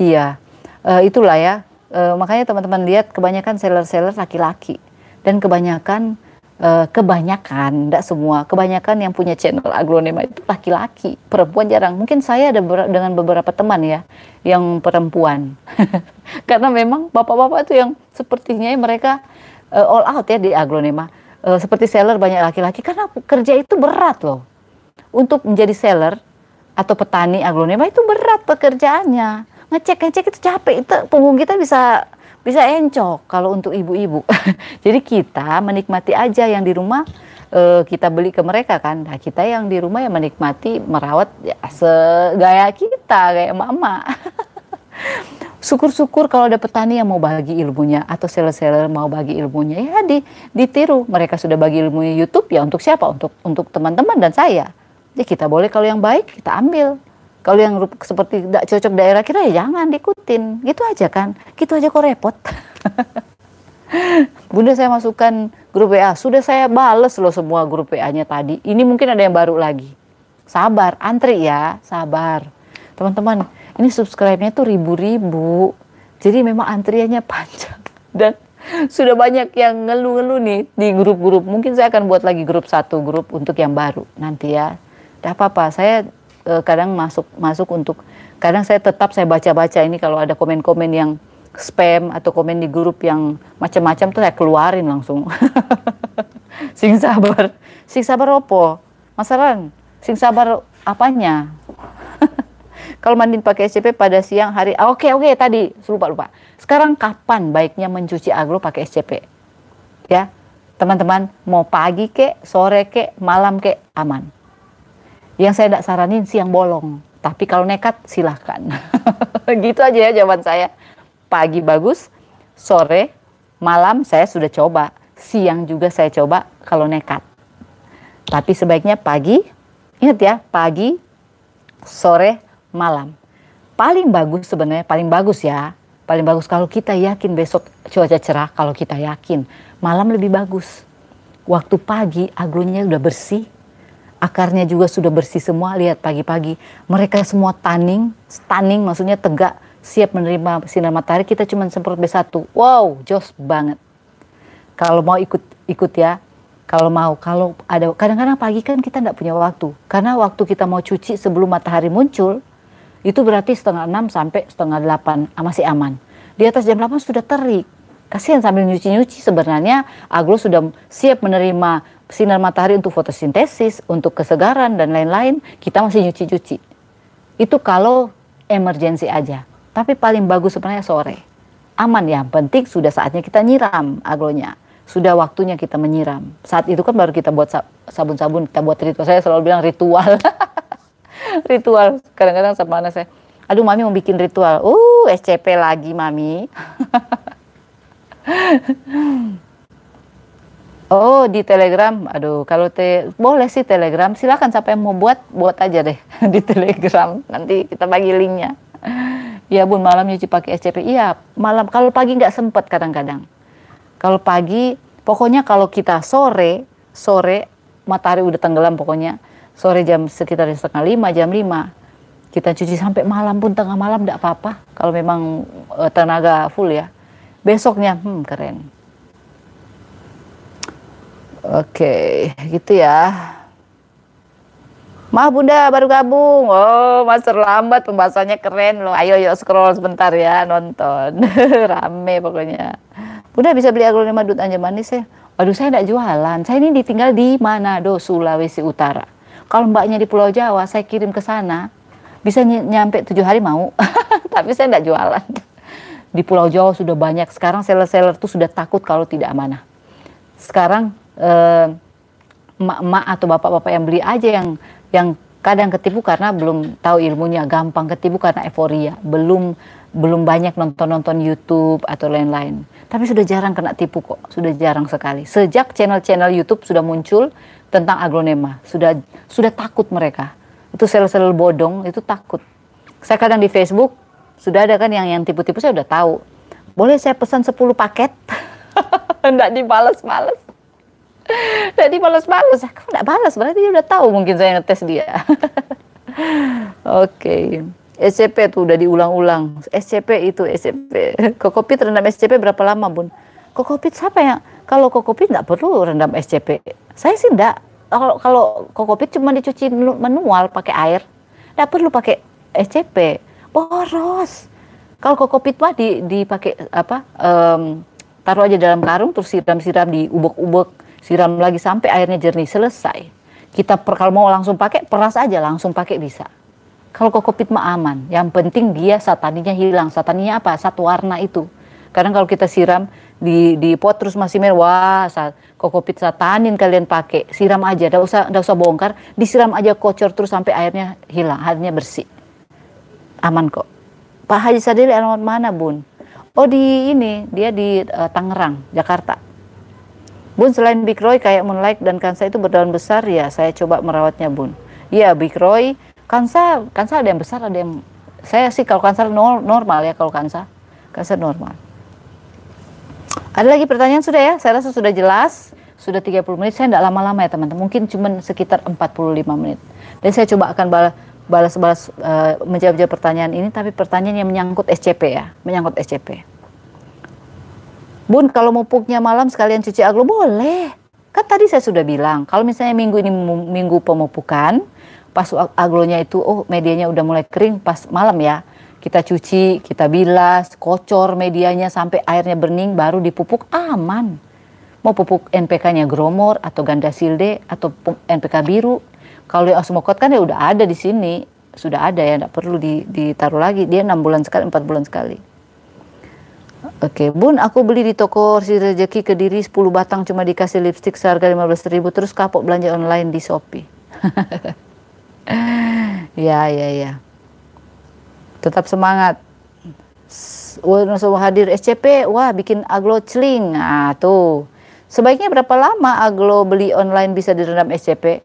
iya e, itulah ya e, makanya teman-teman lihat kebanyakan seller-seller laki-laki dan kebanyakan e, kebanyakan tidak semua kebanyakan yang punya channel aglonema itu laki-laki perempuan jarang mungkin saya ada ber dengan beberapa teman ya yang perempuan karena memang bapak-bapak itu yang sepertinya mereka uh, all out ya di aglonema uh, seperti seller banyak laki-laki karena kerja itu berat loh. Untuk menjadi seller atau petani aglonema itu berat pekerjaannya. Ngecek-ngecek itu capek, itu punggung kita bisa bisa encok kalau untuk ibu-ibu. Jadi kita menikmati aja yang di rumah e, kita beli ke mereka kan. Nah, kita yang di rumah yang menikmati merawat ya, segaya kita, kayak mama. syukur-syukur kalau ada petani yang mau bagi ilmunya atau seller-seller mau bagi ilmunya ya di, ditiru mereka sudah bagi ilmunya YouTube ya untuk siapa untuk untuk teman-teman dan saya ya kita boleh kalau yang baik kita ambil kalau yang seperti tidak cocok daerah kita ya jangan diikutin gitu aja kan gitu aja kok repot Bunda saya masukkan grup WA sudah saya bales loh semua grup WA-nya tadi ini mungkin ada yang baru lagi sabar antri ya sabar teman-teman ini subscribe-nya tuh ribu-ribu jadi memang antriannya panjang dan sudah banyak yang ngeluh-ngeluh nih di grup-grup mungkin saya akan buat lagi grup satu grup untuk yang baru nanti ya tidak apa-apa saya e, kadang masuk masuk untuk kadang saya tetap saya baca-baca ini kalau ada komen-komen yang spam atau komen di grup yang macam-macam tuh saya keluarin langsung sing sabar sing sabar opo Masalahnya, sing sabar apanya kalau mandi pakai SCP pada siang hari, ah, oke okay, oke okay, tadi lupa lupa. Sekarang kapan baiknya mencuci aglo pakai SCP? Ya, teman-teman mau pagi ke sore ke malam ke aman. Yang saya tidak saranin siang bolong, tapi kalau nekat silahkan. gitu aja ya jawaban saya. Pagi bagus, sore, malam saya sudah coba, siang juga saya coba kalau nekat. Tapi sebaiknya pagi, ingat ya, pagi, sore, malam. Paling bagus sebenarnya paling bagus ya. Paling bagus kalau kita yakin besok cuaca cerah, kalau kita yakin malam lebih bagus. Waktu pagi agronya sudah bersih, akarnya juga sudah bersih semua. Lihat pagi-pagi mereka semua tanning, stunning maksudnya tegak, siap menerima sinar matahari. Kita cuma semprot B1. Wow, jos banget. Kalau mau ikut ikut ya, kalau mau kalau ada kadang-kadang pagi kan kita tidak punya waktu karena waktu kita mau cuci sebelum matahari muncul itu berarti setengah enam sampai setengah delapan ah, masih aman. Di atas jam delapan sudah terik. Kasihan sambil nyuci-nyuci sebenarnya agro sudah siap menerima sinar matahari untuk fotosintesis, untuk kesegaran dan lain-lain. Kita masih nyuci-nyuci. Itu kalau emergensi aja. Tapi paling bagus sebenarnya sore. Aman ya, penting sudah saatnya kita nyiram aglonya sudah waktunya kita menyiram. Saat itu kan baru kita buat sabun-sabun, kita buat ritual. Saya selalu bilang ritual. ritual kadang-kadang sama anak saya aduh mami mau bikin ritual uh SCP lagi mami Oh di Telegram, aduh kalau te boleh sih Telegram, silakan siapa yang mau buat buat aja deh di Telegram. Nanti kita bagi linknya. Ya bun malam nyuci pakai SCP. Iya malam kalau pagi nggak sempet kadang-kadang. Kalau pagi pokoknya kalau kita sore sore matahari udah tenggelam pokoknya sore jam sekitar setengah lima jam lima kita cuci sampai malam pun tengah malam tidak apa-apa kalau memang uh, tenaga full ya besoknya hmm keren oke gitu ya Maaf Bunda baru gabung. Oh, Mas terlambat pembahasannya keren loh. Ayo yuk scroll sebentar ya nonton. Rame pokoknya. Bunda bisa beli agronema dut anjaman manis ya. Waduh saya tidak jualan. Saya ini ditinggal di Manado, Sulawesi Utara. Kalau mbaknya di Pulau Jawa, saya kirim ke sana, bisa ny nyampe tujuh hari mau, tapi saya tidak jualan. Di Pulau Jawa sudah banyak. Sekarang seller-seller tuh sudah takut kalau tidak amanah. Sekarang eh, emak-emak eh, atau bapak-bapak yang beli aja yang yang kadang ketipu karena belum tahu ilmunya, gampang ketipu karena euforia, belum belum banyak nonton-nonton YouTube atau lain-lain. Tapi sudah jarang kena tipu kok, sudah jarang sekali. Sejak channel-channel YouTube sudah muncul, tentang aglonema Sudah sudah takut mereka. Itu sel-sel bodong itu takut. Saya kadang di Facebook sudah ada kan yang yang tipu-tipu saya udah tahu. Boleh saya pesan 10 paket? Enggak dibalas-balas. Enggak dibalas-balas. Ya, kok enggak balas? Berarti dia udah tahu mungkin saya ngetes dia. Oke. Okay. SCP itu udah diulang-ulang. SCP itu SCP. Kokopit rendam SCP berapa lama, Bun? Kokopit siapa yang kalau kokopit nggak perlu rendam SCP saya sih enggak. Kalau kalau kokopit cuma dicuci manual pakai air. Enggak perlu pakai SCP. Boros. Kalau kokopit mah di dipakai apa? Um, taruh aja dalam karung terus siram-siram di ubek-ubek, siram lagi sampai airnya jernih selesai. Kita per, kalau mau langsung pakai peras aja langsung pakai bisa. Kalau kokopit mah aman, yang penting dia sataninya hilang. Sataninya apa? Satu warna itu. karena kalau kita siram di di pot terus masih merah wah saat kokopit satanin kalian pakai siram aja tidak usah tidak usah bongkar disiram aja kocor terus sampai airnya hilang airnya bersih aman kok Pak Haji Sadili alamat mana bun oh di ini dia di uh, Tangerang Jakarta bun selain Big Roy kayak Moonlight dan Kansa itu berdaun besar ya saya coba merawatnya bun iya Big Roy Kansa Kansa ada yang besar ada yang saya sih kalau Kansa normal ya kalau Kansa Kansa normal ada lagi pertanyaan sudah ya? Saya rasa sudah jelas. Sudah 30 menit, saya tidak lama-lama ya teman-teman. Mungkin cuma sekitar 45 menit. Dan saya coba akan balas-balas uh, menjawab-jawab pertanyaan ini, tapi pertanyaan yang menyangkut SCP ya. Menyangkut SCP. Bun, kalau mau puknya malam sekalian cuci aglo, boleh. Kan tadi saya sudah bilang, kalau misalnya minggu ini minggu pemupukan, pas aglonya itu, oh medianya udah mulai kering pas malam ya kita cuci, kita bilas, kocor medianya sampai airnya bening baru dipupuk aman. Mau pupuk NPK-nya gromor atau ganda silde atau NPK biru. Kalau yang osmokot kan ya udah ada di sini, sudah ada ya, tidak perlu ditaruh lagi. Dia enam bulan sekali, empat bulan sekali. Oke, Bun, aku beli di toko si rezeki Kediri 10 batang cuma dikasih lipstick seharga 15 ribu terus kapok belanja online di Shopee. ya, ya, ya tetap semangat hadir SCP wah bikin aglo celing nah tuh sebaiknya berapa lama aglo beli online bisa direndam SCP oke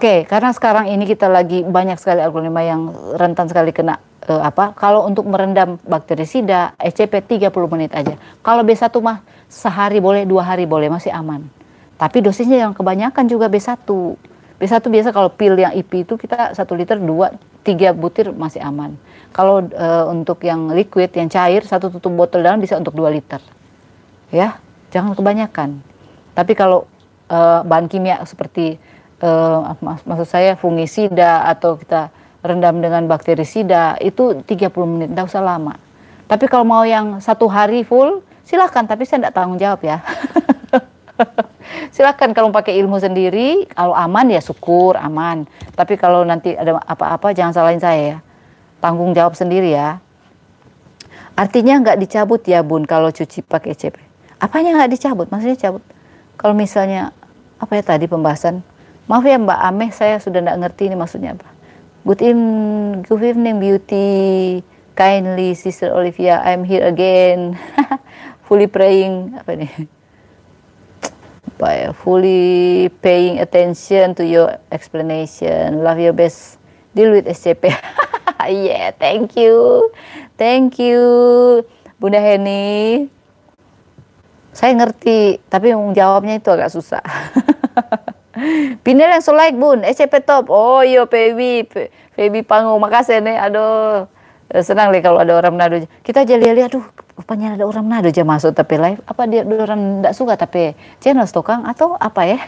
okay, karena sekarang ini kita lagi banyak sekali aglonema yang rentan sekali kena eh, apa kalau untuk merendam bakteri sida SCP 30 menit aja kalau B1 mah sehari boleh dua hari boleh masih aman tapi dosisnya yang kebanyakan juga B1 biasa tuh biasa kalau pil yang IP itu kita satu liter dua tiga butir masih aman. Kalau e, untuk yang liquid yang cair satu tutup botol dalam bisa untuk dua liter. Ya, jangan kebanyakan. Tapi kalau e, bahan kimia seperti e, mak maksud saya fungisida atau kita rendam dengan bakterisida itu 30 menit, tidak usah lama. Tapi kalau mau yang satu hari full, silakan. Tapi saya tidak tanggung jawab ya. Silahkan kalau pakai ilmu sendiri, kalau aman ya syukur aman. Tapi kalau nanti ada apa-apa jangan salahin saya ya. Tanggung jawab sendiri ya. Artinya nggak dicabut ya bun kalau cuci pakai CP Apanya nggak dicabut? Maksudnya cabut. Kalau misalnya apa ya tadi pembahasan? Maaf ya Mbak Ameh, saya sudah nggak ngerti ini maksudnya apa. Good evening, good evening beauty. Kindly Sister Olivia, I'm here again. Fully praying apa nih? apa ya fully paying attention to your explanation love your best deal with SCP yeah thank you thank you Bunda Heni saya ngerti tapi jawabnya itu agak susah pindah so like bun SCP top oh yo iya, Feby Feby Pangu makasih nih aduh senang deh kalau ada orang Manado kita aja lihat aduh rupanya ada orang Nado aja masuk tapi live apa dia orang tidak suka tapi channel stokang atau apa ya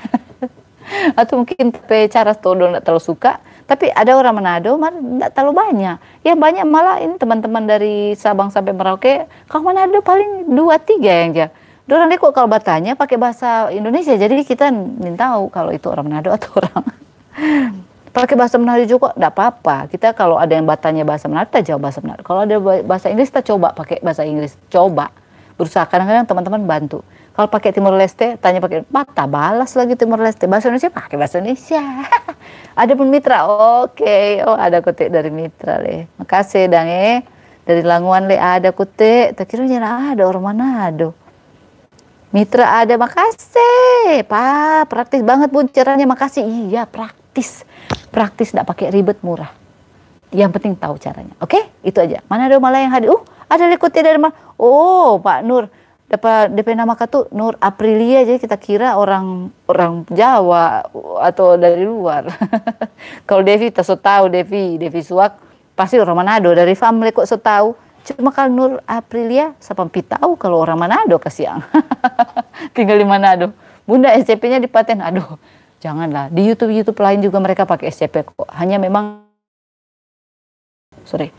atau mungkin tapi cara stodo tidak terlalu suka tapi ada orang Manado malah tidak terlalu banyak ya banyak malah ini teman-teman dari Sabang sampai Merauke kalau Manado paling dua tiga yang dia orang dia kok kalau bertanya pakai bahasa Indonesia jadi kita minta tahu kalau itu orang Manado atau orang pakai bahasa Melayu juga tidak apa-apa. Kita kalau ada yang batanya bahasa Melayu, kita jawab bahasa Melayu. Kalau ada bahasa Inggris, kita coba pakai bahasa Inggris. Coba. Berusaha. Kadang-kadang teman-teman bantu. Kalau pakai Timur Leste, tanya pakai mata balas lagi Timur Leste. Bahasa Indonesia pakai bahasa Indonesia. ada pun mitra. Oke. Oh, ada kutik dari mitra deh. Makasih Dang eh. Dari Languan le ada kutik. Tak kira ada orang Mitra ada makasih. Pak, praktis banget pun caranya makasih. Iya, praktis praktis praktis tidak pakai ribet murah yang penting tahu caranya oke okay? itu aja mana ada malah yang hadir uh ada ikuti dari mana oh Pak Nur dapat DP nama katu? Nur Aprilia jadi kita kira orang orang Jawa atau dari luar. Kalau Devi tak tahu Devi Devi Suak pasti orang Manado dari family kok tahu. Cuma kalau Nur Aprilia siapa tahu kalau orang Manado kasihan. Tinggal di Manado. Bunda SCP-nya di Paten. Aduh, Janganlah. Di YouTube-YouTube lain juga mereka pakai SCP kok. Hanya memang sorry,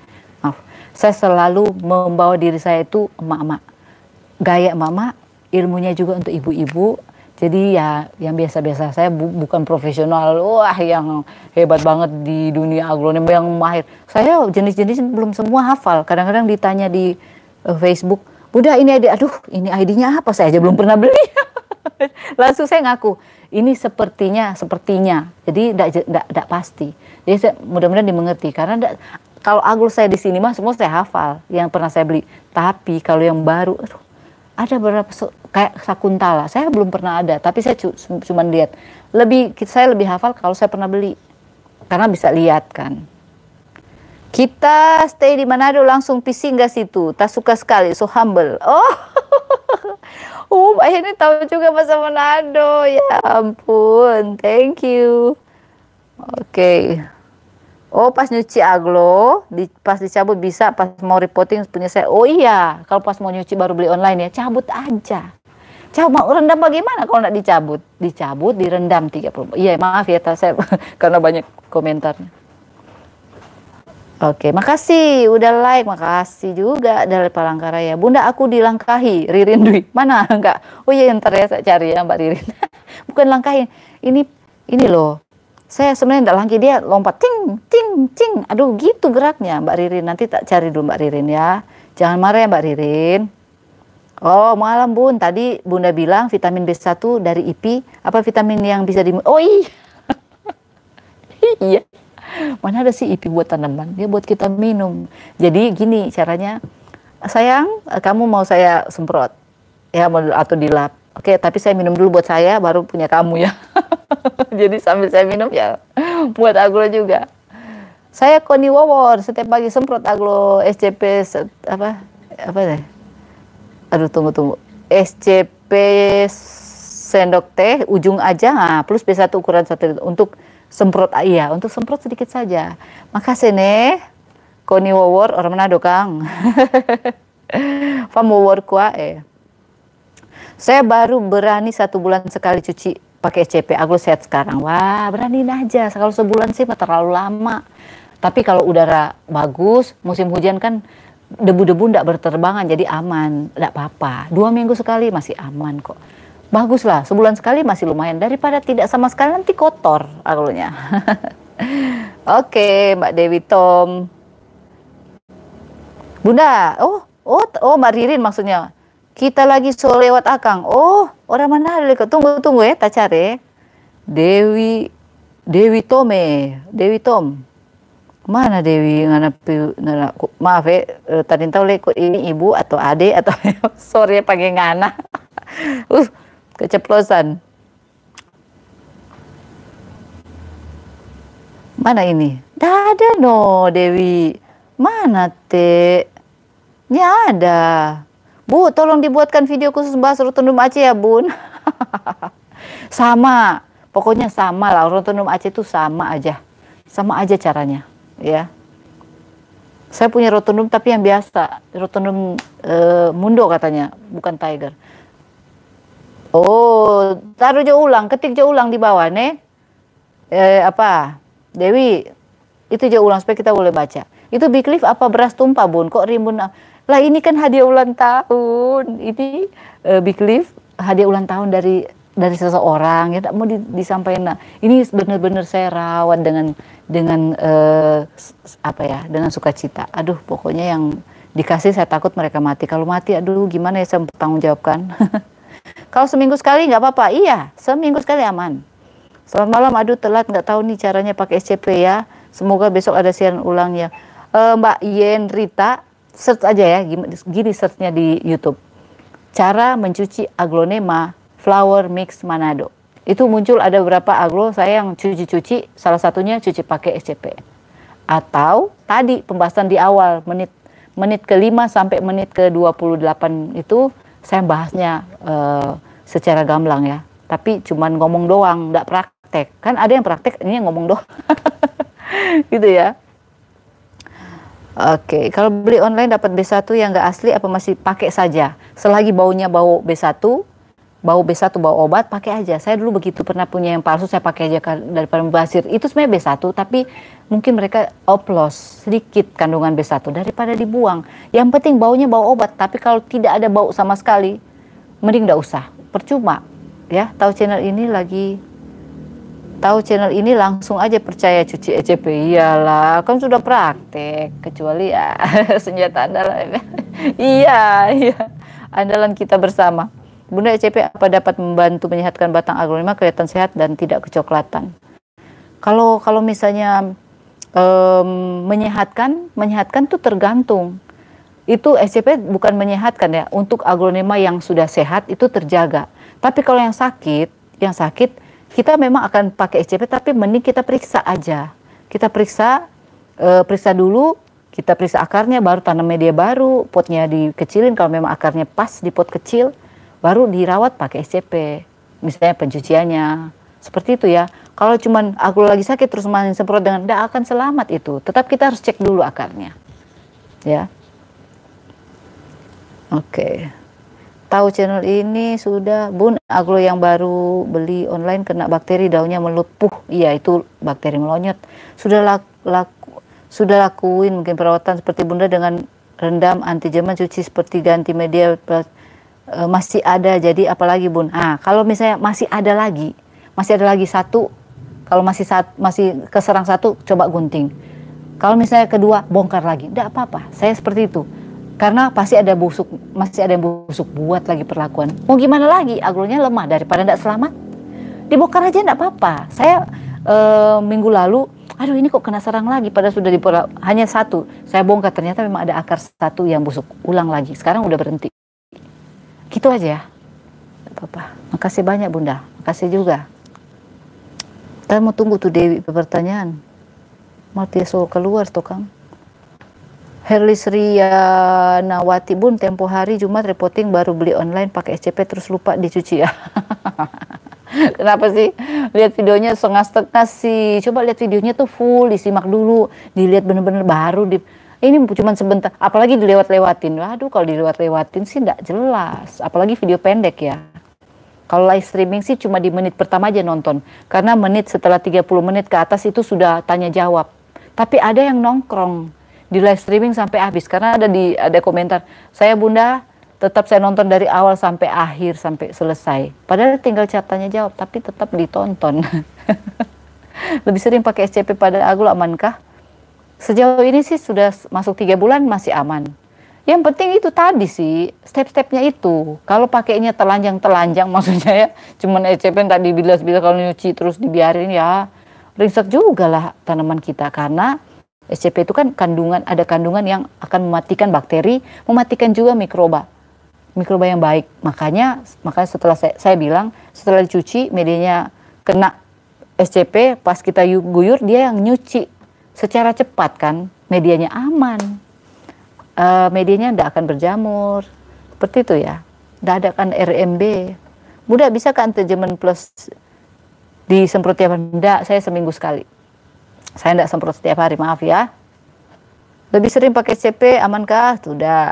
maaf. Saya selalu membawa diri saya itu emak-emak. Gaya mama ilmunya juga untuk ibu-ibu. Jadi ya yang biasa-biasa saya bu bukan profesional, wah yang hebat banget di dunia agronom yang mahir. Saya jenis-jenis belum semua hafal. Kadang-kadang ditanya di uh, Facebook, Bunda ini ID, aduh ini ID-nya apa? Saya aja belum pernah beli. langsung saya ngaku ini sepertinya sepertinya jadi tidak pasti jadi mudah-mudahan dimengerti karena kalau agul saya di sini mah semua saya hafal yang pernah saya beli tapi kalau yang baru aduh, ada berapa kayak sakuntala saya belum pernah ada tapi saya cuma lihat lebih saya lebih hafal kalau saya pernah beli karena bisa lihat kan kita stay di Manado langsung pising gas itu. Tak suka sekali, so humble. Oh, uh, akhirnya tahu juga masa Manado. Ya ampun, thank you. Oke. Okay. Oh pas nyuci aglo, di, pas dicabut bisa, pas mau reporting punya saya. Oh iya, kalau pas mau nyuci baru beli online ya, cabut aja. Cabut rendam bagaimana kalau nggak dicabut? Dicabut, direndam 30. Iya maaf ya, saya karena banyak komentarnya. Oke, makasih udah like, makasih juga dari Palangkaraya. Bunda aku dilangkahi, Ririn Dwi. Mana enggak? Oh iya, ntar ya saya cari ya Mbak Ririn. Bukan langkahin, ini ini loh. Saya sebenarnya enggak langki dia lompat ting ting ting. Aduh gitu geraknya Mbak Ririn. Nanti tak cari dulu Mbak Ririn ya. Jangan marah ya Mbak Ririn. Oh, malam Bun. Tadi Bunda bilang vitamin B1 dari IP. apa vitamin yang bisa di Oh iya. iya. Mana ada sih IPI buat tanaman? Dia buat kita minum. Jadi gini caranya, sayang kamu mau saya semprot ya atau dilap. Oke, tapi saya minum dulu buat saya, baru punya kamu ya. Jadi sambil saya minum ya buat agro juga. Saya Koni wawor setiap pagi semprot aglo SCP apa apa deh. Aduh tunggu tunggu. SCP sendok teh ujung aja nah, plus B1 ukuran satu untuk semprot ah, iya untuk semprot sedikit saja makasih nih koni wawor orang Manado kang fam wawor kuah eh saya baru berani satu bulan sekali cuci pakai CP aku sehat sekarang wah berani aja kalau sebulan sih terlalu lama tapi kalau udara bagus musim hujan kan debu-debu ndak berterbangan jadi aman ndak apa-apa dua minggu sekali masih aman kok baguslah sebulan sekali masih lumayan daripada tidak sama sekali nanti kotor akunya. Oke, Mbak Dewi Tom. Bunda, oh, oh, oh Mbak Ririn maksudnya. Kita lagi so lewat Akang. Oh, orang mana ada Tunggu, tunggu ya, tak cari. Dewi, Dewi Tome, eh. Dewi Tom. Mana Dewi nganapi, ngana, maaf ya, tadi tahu lekut ini ibu atau adik atau sorry ya panggil ngana. uh, keceplosan. Mana ini? Tidak ada no Dewi. Mana teh? Ya ada. Bu, tolong dibuatkan video khusus bahas rotonum Aceh ya bun. sama. Pokoknya sama lah. Rutunum Aceh itu sama aja. Sama aja caranya. Ya. Saya punya rutunum tapi yang biasa. Rutunum e, eh, mundo katanya. Bukan tiger taruh jauh ulang ketik jauh ulang di bawah nih eh, apa Dewi itu jauh ulang supaya kita boleh baca itu Biklif apa beras tumpah bun kok rimbun lah ini kan hadiah ulang tahun ini eh, big Biklif hadiah ulang tahun dari dari seseorang ya tak mau disampaikan nah, ini benar-benar saya rawat dengan dengan eh, apa ya dengan sukacita aduh pokoknya yang dikasih saya takut mereka mati kalau mati aduh gimana ya saya tanggung jawabkan Kalau seminggu sekali nggak apa-apa. Iya, seminggu sekali aman. Selamat malam, aduh telat nggak tahu nih caranya pakai SCP ya. Semoga besok ada siaran ulang ya. E, Mbak Yen Rita, search aja ya, gini searchnya di YouTube. Cara mencuci aglonema flower mix Manado. Itu muncul ada beberapa aglo saya yang cuci-cuci, salah satunya cuci pakai SCP. Atau tadi pembahasan di awal menit menit ke-5 sampai menit ke-28 itu saya bahasnya uh, secara gamblang ya tapi cuman ngomong doang nggak praktek kan ada yang praktek ini yang ngomong doang gitu ya Oke, okay. kalau beli online dapat B1 yang nggak asli apa masih pakai saja? Selagi baunya bau B1, bau B1 bau obat, pakai aja. Saya dulu begitu pernah punya yang palsu, saya pakai aja kan, daripada mubasir. Itu sebenarnya B1 tapi mungkin mereka oplos sedikit kandungan B1 daripada dibuang. Yang penting baunya bau obat, tapi kalau tidak ada bau sama sekali, mending tidak usah. Percuma, ya. Tahu channel ini lagi, tahu channel ini langsung aja percaya cuci ECP. Iyalah, kan sudah praktek. Kecuali ya senjata andalan. Ya. iya, iya. Andalan kita bersama. Bunda ECP apa dapat membantu menyehatkan batang aglonema kelihatan sehat dan tidak kecoklatan? Kalau kalau misalnya um, menyehatkan, menyehatkan tuh tergantung. Itu SCP bukan menyehatkan ya, untuk aglonema yang sudah sehat itu terjaga. Tapi kalau yang sakit, yang sakit kita memang akan pakai SCP tapi mending kita periksa aja. Kita periksa e, periksa dulu, kita periksa akarnya baru tanam media baru, potnya dikecilin kalau memang akarnya pas di pot kecil baru dirawat pakai SCP. Misalnya pencuciannya. Seperti itu ya. Kalau cuman aku lagi sakit terus main semprot dengan tidak akan selamat itu. Tetap kita harus cek dulu akarnya. Ya. Oke. Okay. Tahu channel ini sudah Bun aglo yang baru beli online kena bakteri daunnya melepuh. Iya itu bakteri melonyot. Sudah laku, sudah lakuin mungkin perawatan seperti Bunda dengan rendam anti jaman cuci seperti ganti media eh, masih ada jadi apalagi bun ah kalau misalnya masih ada lagi masih ada lagi satu kalau masih saat, masih keserang satu, coba gunting. Kalau misalnya kedua, bongkar lagi. Tidak apa-apa. Saya seperti itu. Karena pasti ada busuk, masih ada yang busuk buat lagi perlakuan. Mau gimana lagi? Agronya lemah daripada tidak selamat. Dibongkar aja tidak apa-apa. Saya e, minggu lalu, aduh ini kok kena serang lagi. Padahal sudah dipera, hanya satu. Saya bongkar ternyata memang ada akar satu yang busuk. Ulang lagi. Sekarang udah berhenti. Gitu aja ya. Apa-apa. Makasih banyak Bunda. Makasih juga. Saya mau tunggu tuh Dewi pertanyaan. Mati so keluar tuh Kang. Herlis Nawati pun tempo hari Jumat reporting baru beli online pakai SCP terus lupa dicuci ya. Kenapa sih? Lihat videonya setengah-setengah sih. Coba lihat videonya tuh full, disimak dulu, dilihat bener-bener baru di ini cuma sebentar, apalagi dilewat-lewatin. Waduh, kalau dilewat-lewatin sih nggak jelas, apalagi video pendek ya. Kalau live streaming sih cuma di menit pertama aja nonton. Karena menit setelah 30 menit ke atas itu sudah tanya jawab. Tapi ada yang nongkrong di live streaming sampai habis karena ada di ada komentar, "Saya Bunda, tetap saya nonton dari awal sampai akhir sampai selesai." Padahal tinggal catanya jawab, tapi tetap ditonton. Lebih sering pakai SCP pada Agul amankah? Sejauh ini sih sudah masuk tiga bulan masih aman. Yang penting itu tadi sih, step-stepnya itu. Kalau pakainya telanjang-telanjang maksudnya ya, cuman ecepen tadi bilas-bilas kalau nyuci terus dibiarin ya, ringsek juga lah tanaman kita karena ECP itu kan kandungan ada kandungan yang akan mematikan bakteri, mematikan juga mikroba. Mikroba yang baik. Makanya makanya setelah saya, saya bilang setelah dicuci medianya kena SCP e pas kita guyur dia yang nyuci secara cepat kan medianya aman uh, medianya tidak akan berjamur seperti itu ya tidak ada kan RMB Bunda bisa kan antigen plus disemprot tiap hari tidak saya seminggu sekali saya tidak semprot setiap hari maaf ya lebih sering pakai CP amankah? Sudah.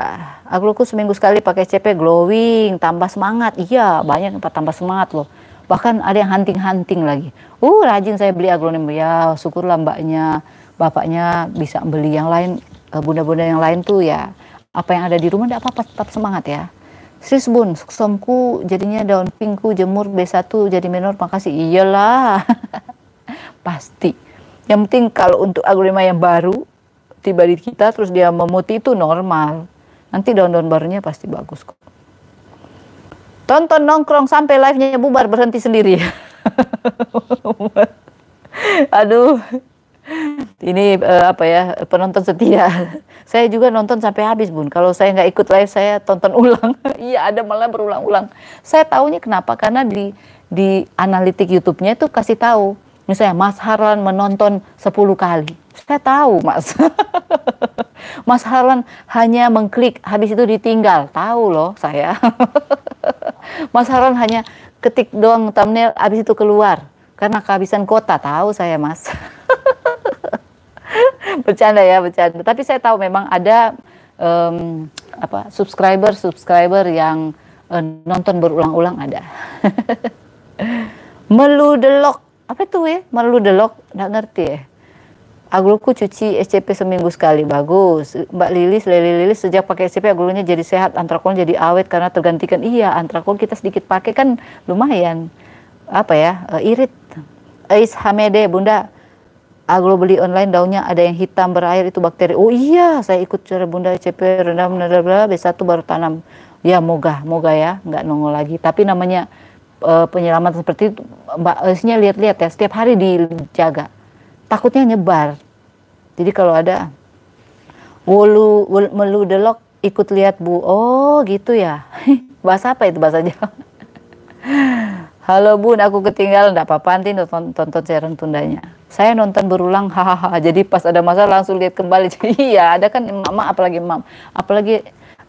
Aku seminggu sekali pakai CP glowing, tambah semangat. Iya, banyak tempat tambah semangat loh. Bahkan ada yang hunting-hunting lagi. Uh, rajin saya beli agronim. Ya, syukurlah mbaknya, bapaknya bisa beli yang lain Eh, bunda-bunda yang lain tuh ya apa yang ada di rumah tidak apa-apa tetap semangat ya Sis bun, suksomku jadinya daun pinku jemur B1 jadi menor, makasih iyalah pasti yang penting kalau untuk agrema yang baru tiba di kita terus dia memuti itu normal nanti daun-daun barunya pasti bagus kok tonton nongkrong sampai live-nya bubar berhenti sendiri aduh ini uh, apa ya penonton setia. saya juga nonton sampai habis bun. Kalau saya nggak ikut live saya tonton ulang. Iya ada malah berulang-ulang. Saya tahunya kenapa? Karena di di analitik YouTube-nya itu kasih tahu. Misalnya Mas Harlan menonton 10 kali. Saya tahu Mas. Mas Harlan hanya mengklik habis itu ditinggal. Tahu loh saya. Mas Harlan hanya ketik doang thumbnail habis itu keluar karena kehabisan kuota tahu saya mas bercanda ya bercanda tapi saya tahu memang ada um, apa subscriber subscriber yang uh, nonton berulang-ulang ada meludelok apa itu ya meludelok nggak ngerti ya Agulku cuci SCP seminggu sekali bagus. Mbak Lilis, Lili Lilis sejak pakai SCP agulunya jadi sehat, antrakol jadi awet karena tergantikan. Iya, antrakol kita sedikit pakai kan lumayan apa ya eh, irit. Ais Hamede, Bunda, Aku ah, beli online daunnya ada yang hitam berair itu bakteri. Oh iya, saya ikut cara bunda CP rendam rendam bla B1 baru tanam. Ya moga, moga ya, nggak nongol lagi. Tapi namanya uh, eh, penyelamatan seperti itu, Mbak Esnya lihat-lihat ya, setiap hari dijaga. Takutnya nyebar. Jadi kalau ada wulu, wolu melu delok ikut lihat Bu. Oh, gitu ya. bahasa apa itu bahasa Jawa? Halo Bun, aku ketinggalan. nggak apa-apa, nanti tonton, tonton siaran tundanya saya nonton berulang hahaha jadi pas ada masalah langsung lihat kembali jadi iya ada kan mama apalagi mam apalagi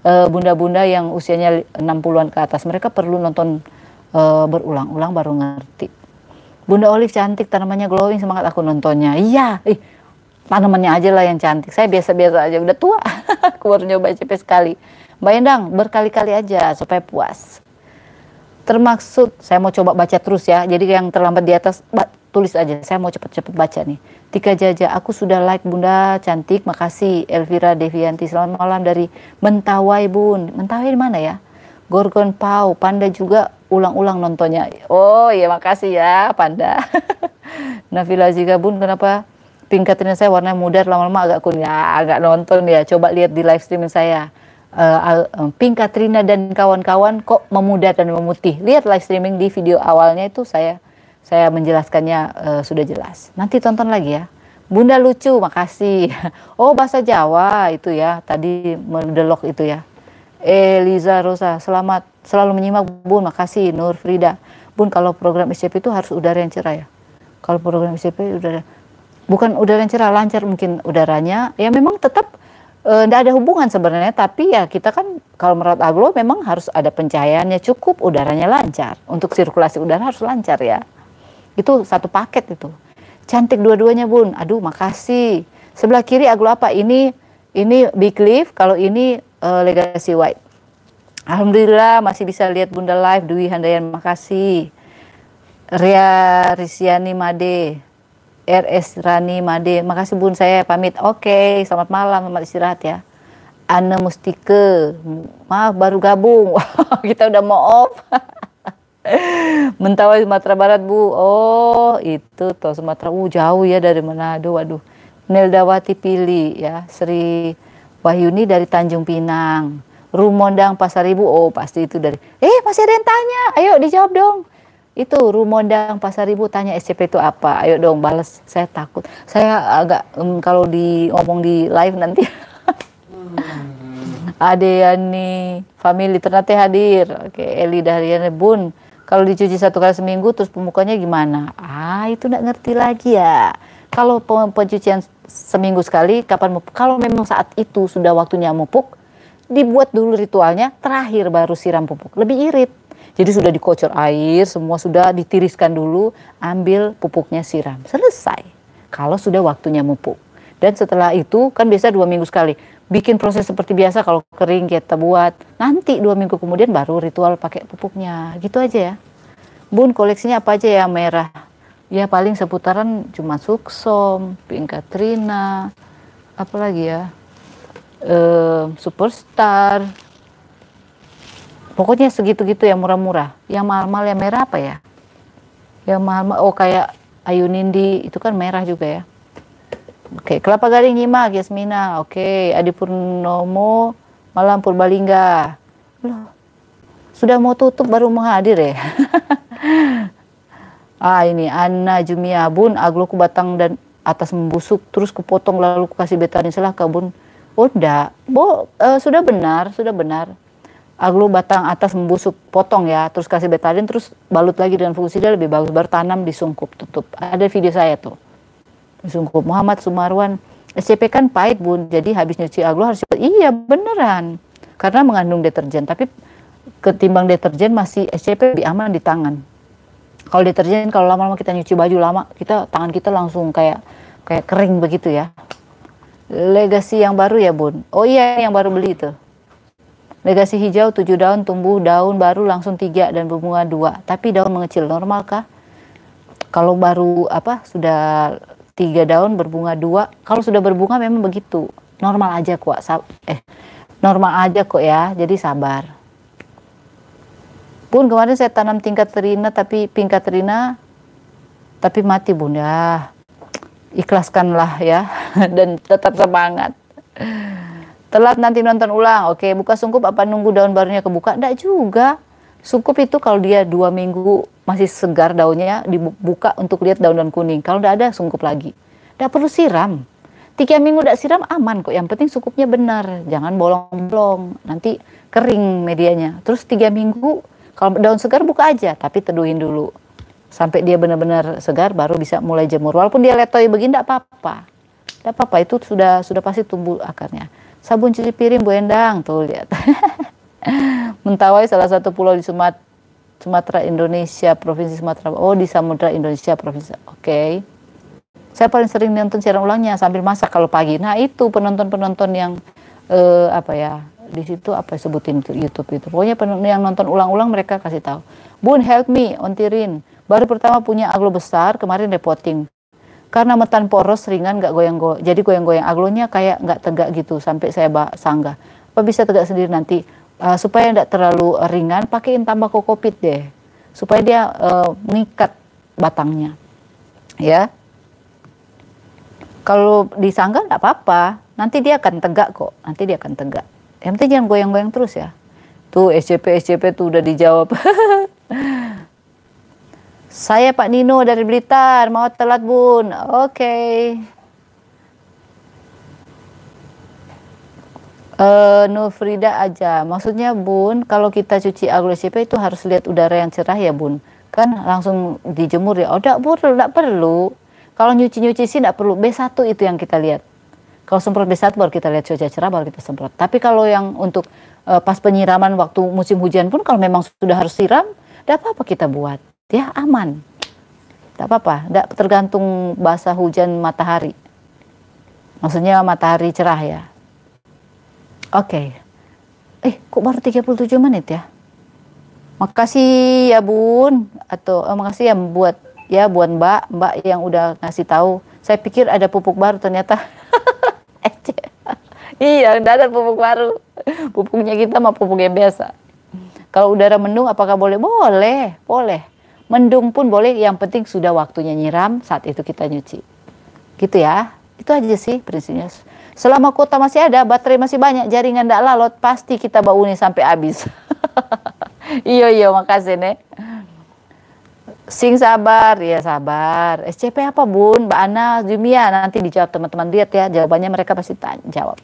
eh, bunda-bunda uh, yang usianya 60-an ke atas mereka perlu nonton uh, berulang-ulang baru ngerti Bunda Olive cantik tanamannya glowing semangat aku nontonnya iya ih tanamannya aja lah yang cantik saya biasa-biasa aja udah tua aku baru nyoba cepet sekali Mbak Endang berkali-kali aja supaya puas termaksud saya mau coba baca terus ya jadi yang terlambat di atas tulis aja saya mau cepet-cepet baca nih Tika Jaja aku sudah like bunda cantik makasih Elvira Devianti selamat malam dari Mentawai bun Mentawai di mana ya Gorgon Pau Panda juga ulang-ulang nontonnya oh iya makasih ya Panda Nafila juga, bun kenapa pingkatnya saya warna muda lama-lama agak kuning ya agak nonton ya coba lihat di live streaming saya uh, Pink Katrina dan kawan-kawan kok memudar dan memutih lihat live streaming di video awalnya itu saya saya menjelaskannya uh, sudah jelas. Nanti tonton lagi ya. Bunda lucu, makasih. Oh bahasa Jawa itu ya, tadi mendelok itu ya. Eliza Rosa, selamat selalu menyimak Bun, makasih Nur Frida. Bun kalau program SCP itu harus udara yang cerah ya. Kalau program SCP udara bukan udara yang cerah lancar mungkin udaranya ya memang tetap tidak eh, e, ada hubungan sebenarnya tapi ya kita kan kalau merawat aglo memang harus ada pencahayaannya cukup udaranya lancar untuk sirkulasi udara harus lancar ya itu satu paket itu. Cantik dua-duanya bun. Aduh makasih. Sebelah kiri aglo apa? Ini ini Big Leaf, kalau ini uh, Legacy White. Alhamdulillah masih bisa lihat Bunda Live, Dwi Handayan makasih. Ria Risiani Made, RS Rani Made, makasih bun saya pamit. Oke, okay, selamat malam, selamat istirahat ya. Anne Mustike, maaf baru gabung, kita udah mau off. Mentawai Sumatera Barat Bu. Oh itu toh Sumatera. Uh jauh ya dari Manado. Waduh. Neldawati Pili ya Sri Wahyuni dari Tanjung Pinang. Rumondang Pasaribu. Oh pasti itu dari. Eh masih ada yang tanya. Ayo dijawab dong. Itu Rumondang Pasaribu tanya SCP itu apa? Ayo dong balas. Saya takut. Saya agak um, kalau di ngomong di live nanti. Yani, family Ternate hadir. Oke, Eli Dahriani Bun. Kalau dicuci satu kali seminggu terus pemukanya gimana? Ah, itu nggak ngerti lagi ya. Kalau pencucian seminggu sekali, kapan kalau memang saat itu sudah waktunya mupuk, dibuat dulu ritualnya, terakhir baru siram pupuk. Lebih irit. Jadi sudah dikocor air, semua sudah ditiriskan dulu, ambil pupuknya siram. Selesai. Kalau sudah waktunya mupuk. Dan setelah itu kan biasa dua minggu sekali bikin proses seperti biasa kalau kering kita buat nanti dua minggu kemudian baru ritual pakai pupuknya gitu aja ya bun koleksinya apa aja ya merah ya paling seputaran cuma suksom pink katrina apalagi ya e, superstar pokoknya segitu-gitu ya murah-murah yang mahal-mahal yang merah apa ya yang mahal, -mahal oh kayak Ayu Nindi itu kan merah juga ya Oke, okay. Kelapa Gading Nyimak, Yasmina. Oke, okay. Adi Purnomo, Malam Purbalingga. Loh, sudah mau tutup baru mau hadir ya. ah ini Anna Jumia Bun, agloku batang dan atas membusuk terus kupotong lalu kasih betanin salah ke Bun. Oh Bo, uh, sudah benar, sudah benar. Aglo batang atas membusuk potong ya, terus kasih betadin terus balut lagi dengan fungisida lebih bagus bertanam disungkup tutup. Ada video saya tuh sungguh Muhammad Sumarwan SCP kan pahit bun jadi habis nyuci aglo harus iya beneran karena mengandung deterjen tapi ketimbang deterjen masih SCP lebih aman di tangan kalau deterjen kalau lama-lama kita nyuci baju lama kita tangan kita langsung kayak kayak kering begitu ya legasi yang baru ya bun oh iya yang baru beli itu Legasi hijau tujuh daun tumbuh daun baru langsung tiga dan berbunga dua, Tapi daun mengecil normal kah? Kalau baru apa sudah tiga daun berbunga dua. Kalau sudah berbunga memang begitu. Normal aja kok. Sab eh, normal aja kok ya. Jadi sabar. pun kemarin saya tanam tingkat terina tapi pingkat terina tapi mati bun ya. Ikhlaskanlah ya dan tetap semangat. Telat nanti nonton ulang. Oke, buka sungkup apa nunggu daun barunya kebuka? Enggak juga Sungkup itu kalau dia dua minggu masih segar daunnya dibuka untuk lihat daun-daun kuning. Kalau tidak ada sungkup lagi. Tidak perlu siram. Tiga minggu tidak siram aman kok. Yang penting sungkupnya benar. Jangan bolong-bolong. Nanti kering medianya. Terus tiga minggu kalau daun segar buka aja. Tapi teduhin dulu. Sampai dia benar-benar segar baru bisa mulai jemur. Walaupun dia letoy begini tidak apa-apa. Tidak apa-apa itu sudah sudah pasti tumbuh akarnya. Sabun cuci piring Bu Endang tuh lihat. Mentawai salah satu pulau di Sumat Sumatera Indonesia, Provinsi Sumatera. Oh, di Samudra Indonesia, Provinsi. Oke. Okay. Saya paling sering nonton siaran ulangnya sambil masak kalau pagi. Nah, itu penonton-penonton yang eh, apa ya? Di situ apa ya sebutin itu YouTube itu. Pokoknya penonton yang nonton ulang-ulang mereka kasih tahu. Bun, help me, ontirin. Baru pertama punya aglo besar, kemarin repoting. Karena metan poros ringan nggak goyang-goyang. Jadi goyang-goyang aglonya kayak nggak tegak gitu sampai saya sanggah. Apa bisa tegak sendiri nanti? uh, supaya tidak terlalu ringan pakaiin tambah kokopit deh supaya dia uh, mengikat batangnya ya kalau disangga nggak apa-apa nanti dia akan tegak kok nanti dia akan tegak yang penting jangan goyang-goyang terus ya tuh SCP SCP tuh udah dijawab saya Pak Nino dari Blitar mau telat bun oke okay. Uh, eh, Frida aja, maksudnya Bun, kalau kita cuci AgloCP itu harus lihat udara yang cerah ya Bun, kan langsung dijemur ya. Oh, tidak perlu, tidak perlu. Kalau nyuci-nyuci sih tidak perlu. B1 itu yang kita lihat. Kalau semprot B1 baru kita lihat cuaca cerah baru kita semprot. Tapi kalau yang untuk uh, pas penyiraman waktu musim hujan pun kalau memang sudah harus siram, tidak apa-apa kita buat. Ya aman. Tidak apa-apa, tidak tergantung basah hujan matahari. Maksudnya matahari cerah ya. Oke. Okay. Eh, kok baru 37 menit ya? Makasih ya Bun atau oh, makasih ya buat ya buat Mbak, Mbak yang udah ngasih tahu. Saya pikir ada pupuk baru ternyata. Eh, iya, udah ada pupuk baru. Pupuknya kita mah pupuknya biasa. Kalau udara mendung apakah boleh? Boleh, boleh. Mendung pun boleh, yang penting sudah waktunya nyiram, saat itu kita nyuci. Gitu ya. Itu aja sih prinsipnya Selama kuota masih ada, baterai masih banyak, jaringan tidak lalot, pasti kita bau nih sampai habis. iya, iya, makasih nih. Sing sabar, ya sabar. SCP apa bun? Mbak Ana, Jumia, nanti dijawab teman-teman lihat ya. Jawabannya mereka pasti tanya, jawab.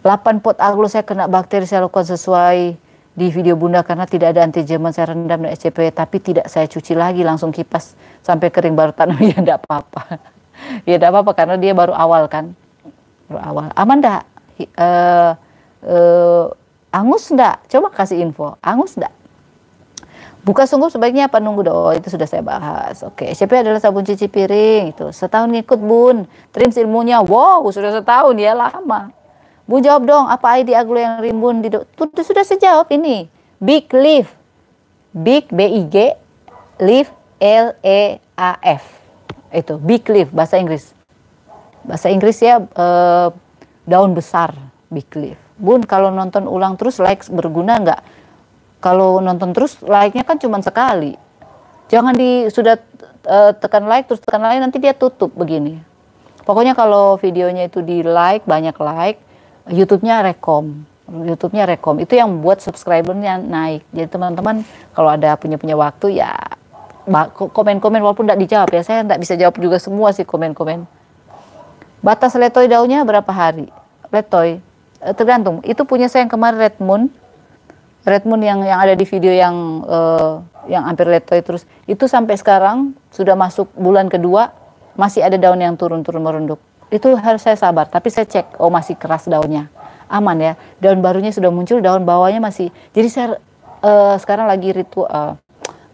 8 pot aglo saya kena bakteri, saya lakukan sesuai di video bunda karena tidak ada anti antijeman saya rendam dan SCP tapi tidak saya cuci lagi langsung kipas sampai kering baru tanam ya tidak apa-apa ya tidak apa-apa karena dia baru awal kan berawal aman uh, uh, angus ndak coba kasih info angus ndak Buka sungguh sebaiknya apa nunggu doa oh, itu sudah saya bahas. Oke, siapa adalah sabun cuci piring itu. Setahun ngikut bun, trim ilmunya. Wow, sudah setahun ya lama. Bu jawab dong, apa ID Aglo yang rimbun di Itu sudah sejawab ini. Big Leaf. Big B I G Leaf L E A F. Itu Big Leaf bahasa Inggris bahasa Inggris ya uh, daun besar big leaf. Bun kalau nonton ulang terus like berguna nggak? Kalau nonton terus like-nya kan cuma sekali. Jangan di sudah uh, tekan like terus tekan like nanti dia tutup begini. Pokoknya kalau videonya itu di like banyak like, YouTube-nya rekom. YouTube-nya rekom. Itu yang buat subscribernya naik. Jadi teman-teman kalau ada punya punya waktu ya komen-komen walaupun tidak dijawab ya saya tidak bisa jawab juga semua sih komen-komen. Batas letoy daunnya berapa hari? Letoy eh, tergantung. Itu punya saya yang kemarin Red Moon. Red Moon yang yang ada di video yang uh, yang hampir letoy terus. Itu sampai sekarang sudah masuk bulan kedua masih ada daun yang turun-turun merunduk. Itu harus saya sabar, tapi saya cek oh masih keras daunnya. Aman ya. Daun barunya sudah muncul, daun bawahnya masih. Jadi saya uh, sekarang lagi ritu uh,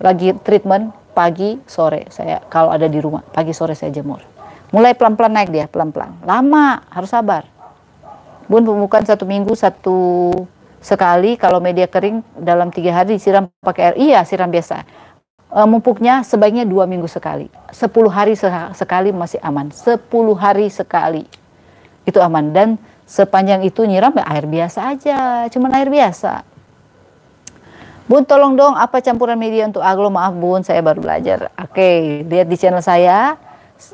lagi treatment pagi sore saya kalau ada di rumah pagi sore saya jemur Mulai pelan-pelan naik dia, pelan-pelan. Lama, harus sabar. Bun pembukaan satu minggu satu sekali kalau media kering dalam tiga hari siram pakai air iya siram biasa e, mumpuknya sebaiknya dua minggu sekali sepuluh hari se sekali masih aman sepuluh hari sekali itu aman dan sepanjang itu nyiram ya air biasa aja cuman air biasa Bun tolong dong apa campuran media untuk aglo maaf bun saya baru belajar oke lihat di channel saya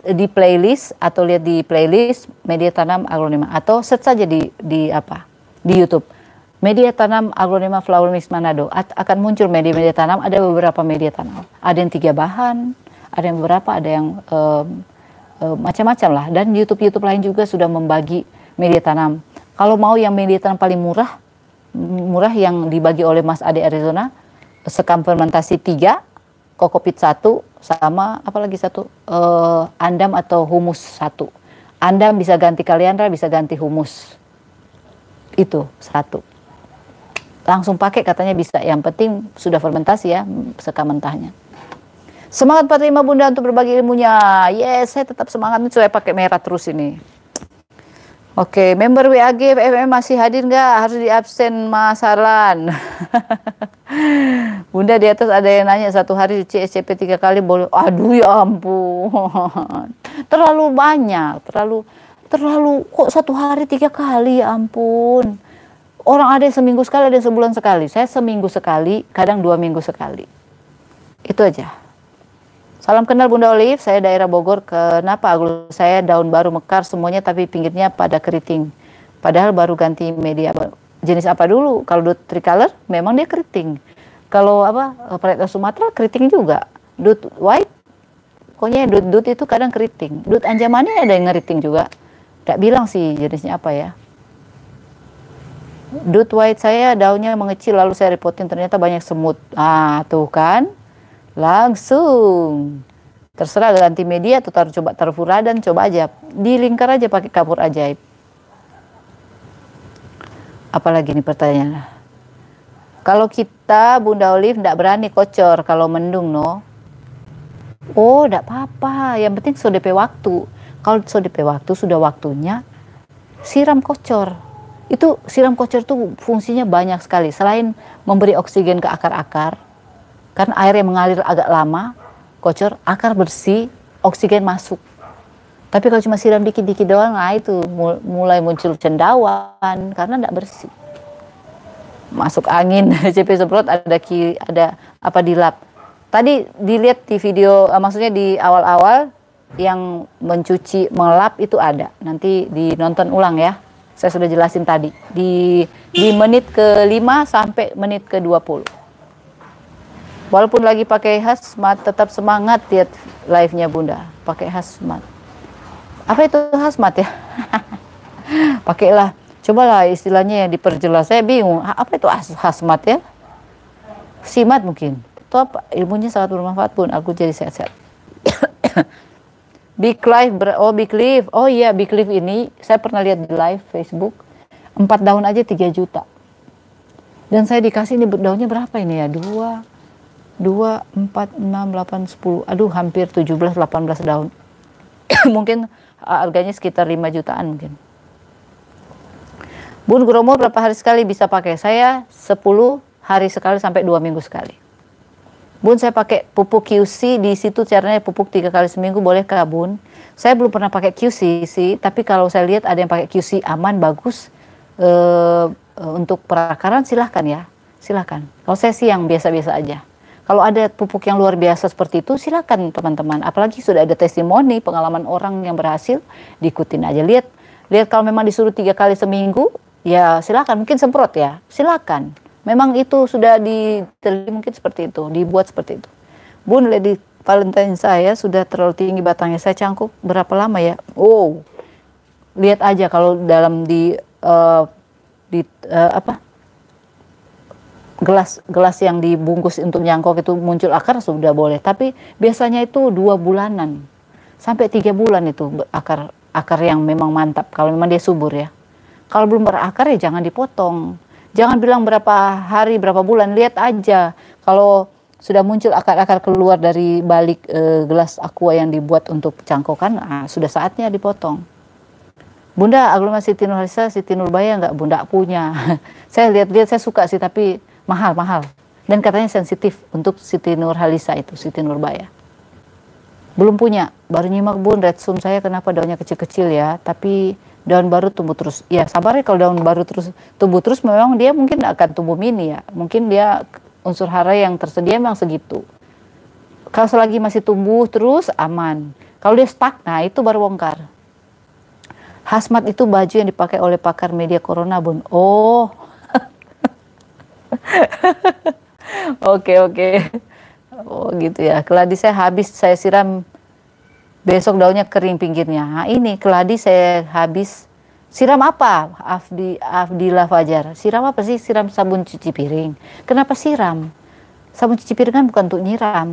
di playlist atau lihat di playlist media tanam aglonema atau set saja di di apa di YouTube media tanam aglonema flower mix Manado At, akan muncul media-media tanam ada beberapa media tanam ada yang tiga bahan ada yang beberapa ada yang um, um, macam-macam lah dan YouTube YouTube lain juga sudah membagi media tanam kalau mau yang media tanam paling murah murah yang dibagi oleh Mas Ade Arizona sekam fermentasi tiga kokopit satu sama apalagi satu uh, andam atau humus satu. Andam bisa ganti kaliandra, bisa ganti humus. Itu satu. Langsung pakai katanya bisa. Yang penting sudah fermentasi ya, seka mentahnya. Semangat 45 Bunda untuk berbagi ilmunya. Yes, saya tetap semangat. Saya pakai merah terus ini. Oke, member WAG FMM masih hadir nggak? Harus di absen Mas Bunda di atas ada yang nanya satu hari cuci SCP tiga kali boleh? Aduh ya ampun, terlalu banyak, terlalu terlalu kok satu hari tiga kali ya ampun. Orang ada yang seminggu sekali, ada yang sebulan sekali. Saya seminggu sekali, kadang dua minggu sekali. Itu aja. Salam kenal Bunda Olive, saya daerah Bogor. Kenapa saya daun baru mekar semuanya tapi pinggirnya pada keriting. Padahal baru ganti media jenis apa dulu? Kalau dut tricolor memang dia keriting. Kalau apa varietas eh, Sumatera keriting juga. Dut white pokoknya dut dut itu kadang keriting. Dut anjamannya ada yang ngeriting juga. Tak bilang sih jenisnya apa ya. Dut white saya daunnya mengecil lalu saya repotin ternyata banyak semut. Ah, tuh kan langsung terserah ganti media atau taruh coba taruh furadan coba aja di lingkar aja pakai kapur ajaib apalagi ini pertanyaan kalau kita Bunda Olive tidak berani kocor kalau mendung no oh tidak apa-apa yang penting sudah DP waktu kalau sudah DP waktu sudah waktunya siram kocor itu siram kocor tuh fungsinya banyak sekali selain memberi oksigen ke akar-akar karena air yang mengalir agak lama, kocor, akar bersih, oksigen masuk. Tapi kalau cuma siram dikit-dikit doang, nah itu mulai muncul cendawan karena tidak bersih. Masuk angin, CP semprot ada ki, ada apa dilap. Tadi dilihat di video, eh, maksudnya di awal-awal yang mencuci melap itu ada. Nanti dinonton ulang ya. Saya sudah jelasin tadi di di menit ke-5 sampai menit ke-20. Walaupun lagi pakai hazmat, tetap semangat lihat live-nya Bunda. Pakai hazmat. Apa itu hazmat ya? Pakailah. Cobalah istilahnya yang diperjelas. Saya bingung. Apa itu hazmat ya? Simat mungkin. Itu apa? Ilmunya sangat bermanfaat pun. Aku jadi sehat-sehat. Big life. oh Big life. oh iya Big life ini saya pernah lihat di live Facebook, empat daun aja 3 juta. Dan saya dikasih ini daunnya berapa ini ya? Dua, 2, 4, 6, 8, 10. Aduh, hampir 17, 18 daun. mungkin uh, harganya sekitar 5 jutaan mungkin. Bun Gromo berapa hari sekali bisa pakai? Saya 10 hari sekali sampai 2 minggu sekali. Bun saya pakai pupuk QC di situ caranya pupuk tiga kali seminggu boleh kah Bun? Saya belum pernah pakai QC sih, tapi kalau saya lihat ada yang pakai QC aman bagus e, untuk perakaran silahkan ya, silahkan. Kalau saya sih yang biasa-biasa aja. Kalau ada pupuk yang luar biasa seperti itu, silakan teman-teman. Apalagi sudah ada testimoni pengalaman orang yang berhasil, diikutin aja. Lihat, lihat kalau memang disuruh tiga kali seminggu, ya silakan. Mungkin semprot ya, silakan. Memang itu sudah diteliti mungkin seperti itu, dibuat seperti itu. Bun, Lady Valentine saya sudah terlalu tinggi batangnya. Saya cangkuk berapa lama ya? Oh, lihat aja kalau dalam di uh, di uh, apa gelas gelas yang dibungkus untuk nyangkok itu muncul akar sudah boleh tapi biasanya itu dua bulanan sampai tiga bulan itu akar akar yang memang mantap kalau memang dia subur ya kalau belum berakar ya jangan dipotong jangan bilang berapa hari berapa bulan lihat aja kalau sudah muncul akar-akar keluar dari balik e, gelas aqua yang dibuat untuk cangkokan nah, sudah saatnya dipotong Bunda aglomerasi Siti Nurhalisa Siti Nurbaya nggak Bunda punya saya lihat-lihat saya suka sih tapi mahal mahal dan katanya sensitif untuk Siti Nurhalisa itu Siti Nurbaya belum punya baru nyimak bun redsum saya kenapa daunnya kecil-kecil ya tapi daun baru tumbuh terus ya sabar ya kalau daun baru terus tumbuh terus memang dia mungkin akan tumbuh mini ya mungkin dia unsur hara yang tersedia memang segitu kalau selagi masih tumbuh terus aman kalau dia stuck nah itu baru bongkar Hasmat itu baju yang dipakai oleh pakar media corona bun oh oke oke oh gitu ya keladi saya habis saya siram besok daunnya kering pinggirnya nah, ini keladi saya habis siram apa Afdi Afdila Fajar siram apa sih siram sabun cuci piring kenapa siram sabun cuci piring kan bukan untuk nyiram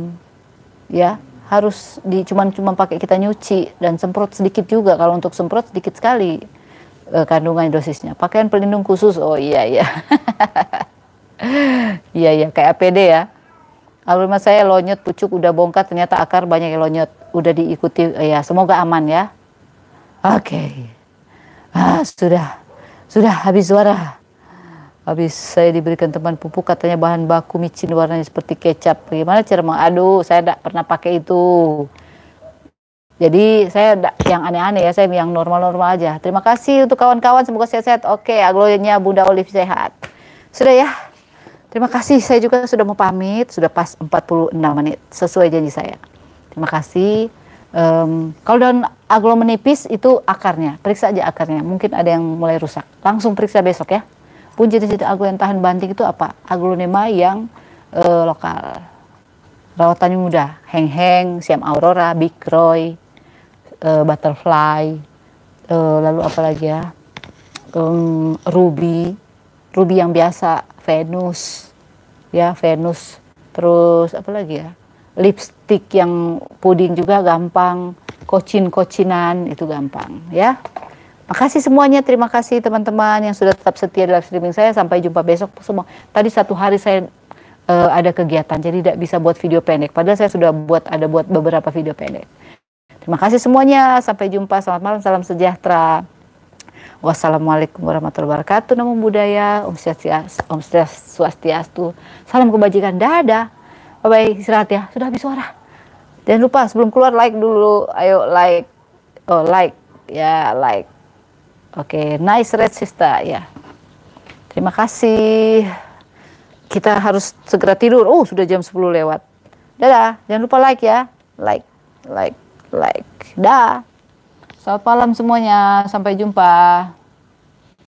ya harus di cuman cuma pakai kita nyuci dan semprot sedikit juga kalau untuk semprot sedikit sekali eh, kandungan dosisnya pakaian pelindung khusus oh iya iya Iya iya kayak APD ya. rumah saya lonyot pucuk udah bongkar ternyata akar banyak yang lonyot. Udah diikuti ya semoga aman ya. Oke. Okay. Ah, sudah. Sudah habis suara. Habis saya diberikan teman pupuk katanya bahan baku micin warnanya seperti kecap. Bagaimana cara mengadu, saya tidak pernah pakai itu. Jadi saya tidak yang aneh-aneh ya, saya yang normal-normal aja. Terima kasih untuk kawan-kawan, semoga sehat-sehat. Oke, aglonya Bunda Olive sehat. Sudah ya. Terima kasih saya juga sudah mau pamit, sudah pas 46 menit sesuai janji saya. Terima kasih. Um, kalau daun aglo menipis itu akarnya, periksa aja akarnya. Mungkin ada yang mulai rusak. Langsung periksa besok ya. Pun jenis situ aglo yang tahan banting itu apa? Aglonema yang uh, lokal. Rawatannya mudah, heng-heng, siam aurora, big roy, uh, butterfly, uh, lalu apa lagi ya? Um, ruby, ruby yang biasa, Venus, ya Venus. Terus apa lagi ya? Lipstick yang puding juga gampang, kocin-kocinan itu gampang, ya. Makasih semuanya, terima kasih teman-teman yang sudah tetap setia dalam streaming saya. Sampai jumpa besok semua. Tadi satu hari saya uh, ada kegiatan, jadi tidak bisa buat video pendek. Padahal saya sudah buat ada buat beberapa video pendek. Terima kasih semuanya. Sampai jumpa. Selamat malam. Salam sejahtera. Wassalamualaikum warahmatullahi wabarakatuh. Namo budaya, Om Swastiastu. Om Swastiastu. Salam kebajikan. Dadah. Bye-bye. Istirahat ya. Sudah habis suara. Jangan lupa sebelum keluar like dulu. Ayo like. Oh like. Ya like. Oke. Okay. Nice red sister. Ya. Terima kasih. Kita harus segera tidur. Oh sudah jam 10 lewat. Dadah. Jangan lupa like ya. Like. Like. Like. Dah. Selamat malam semuanya. Sampai jumpa.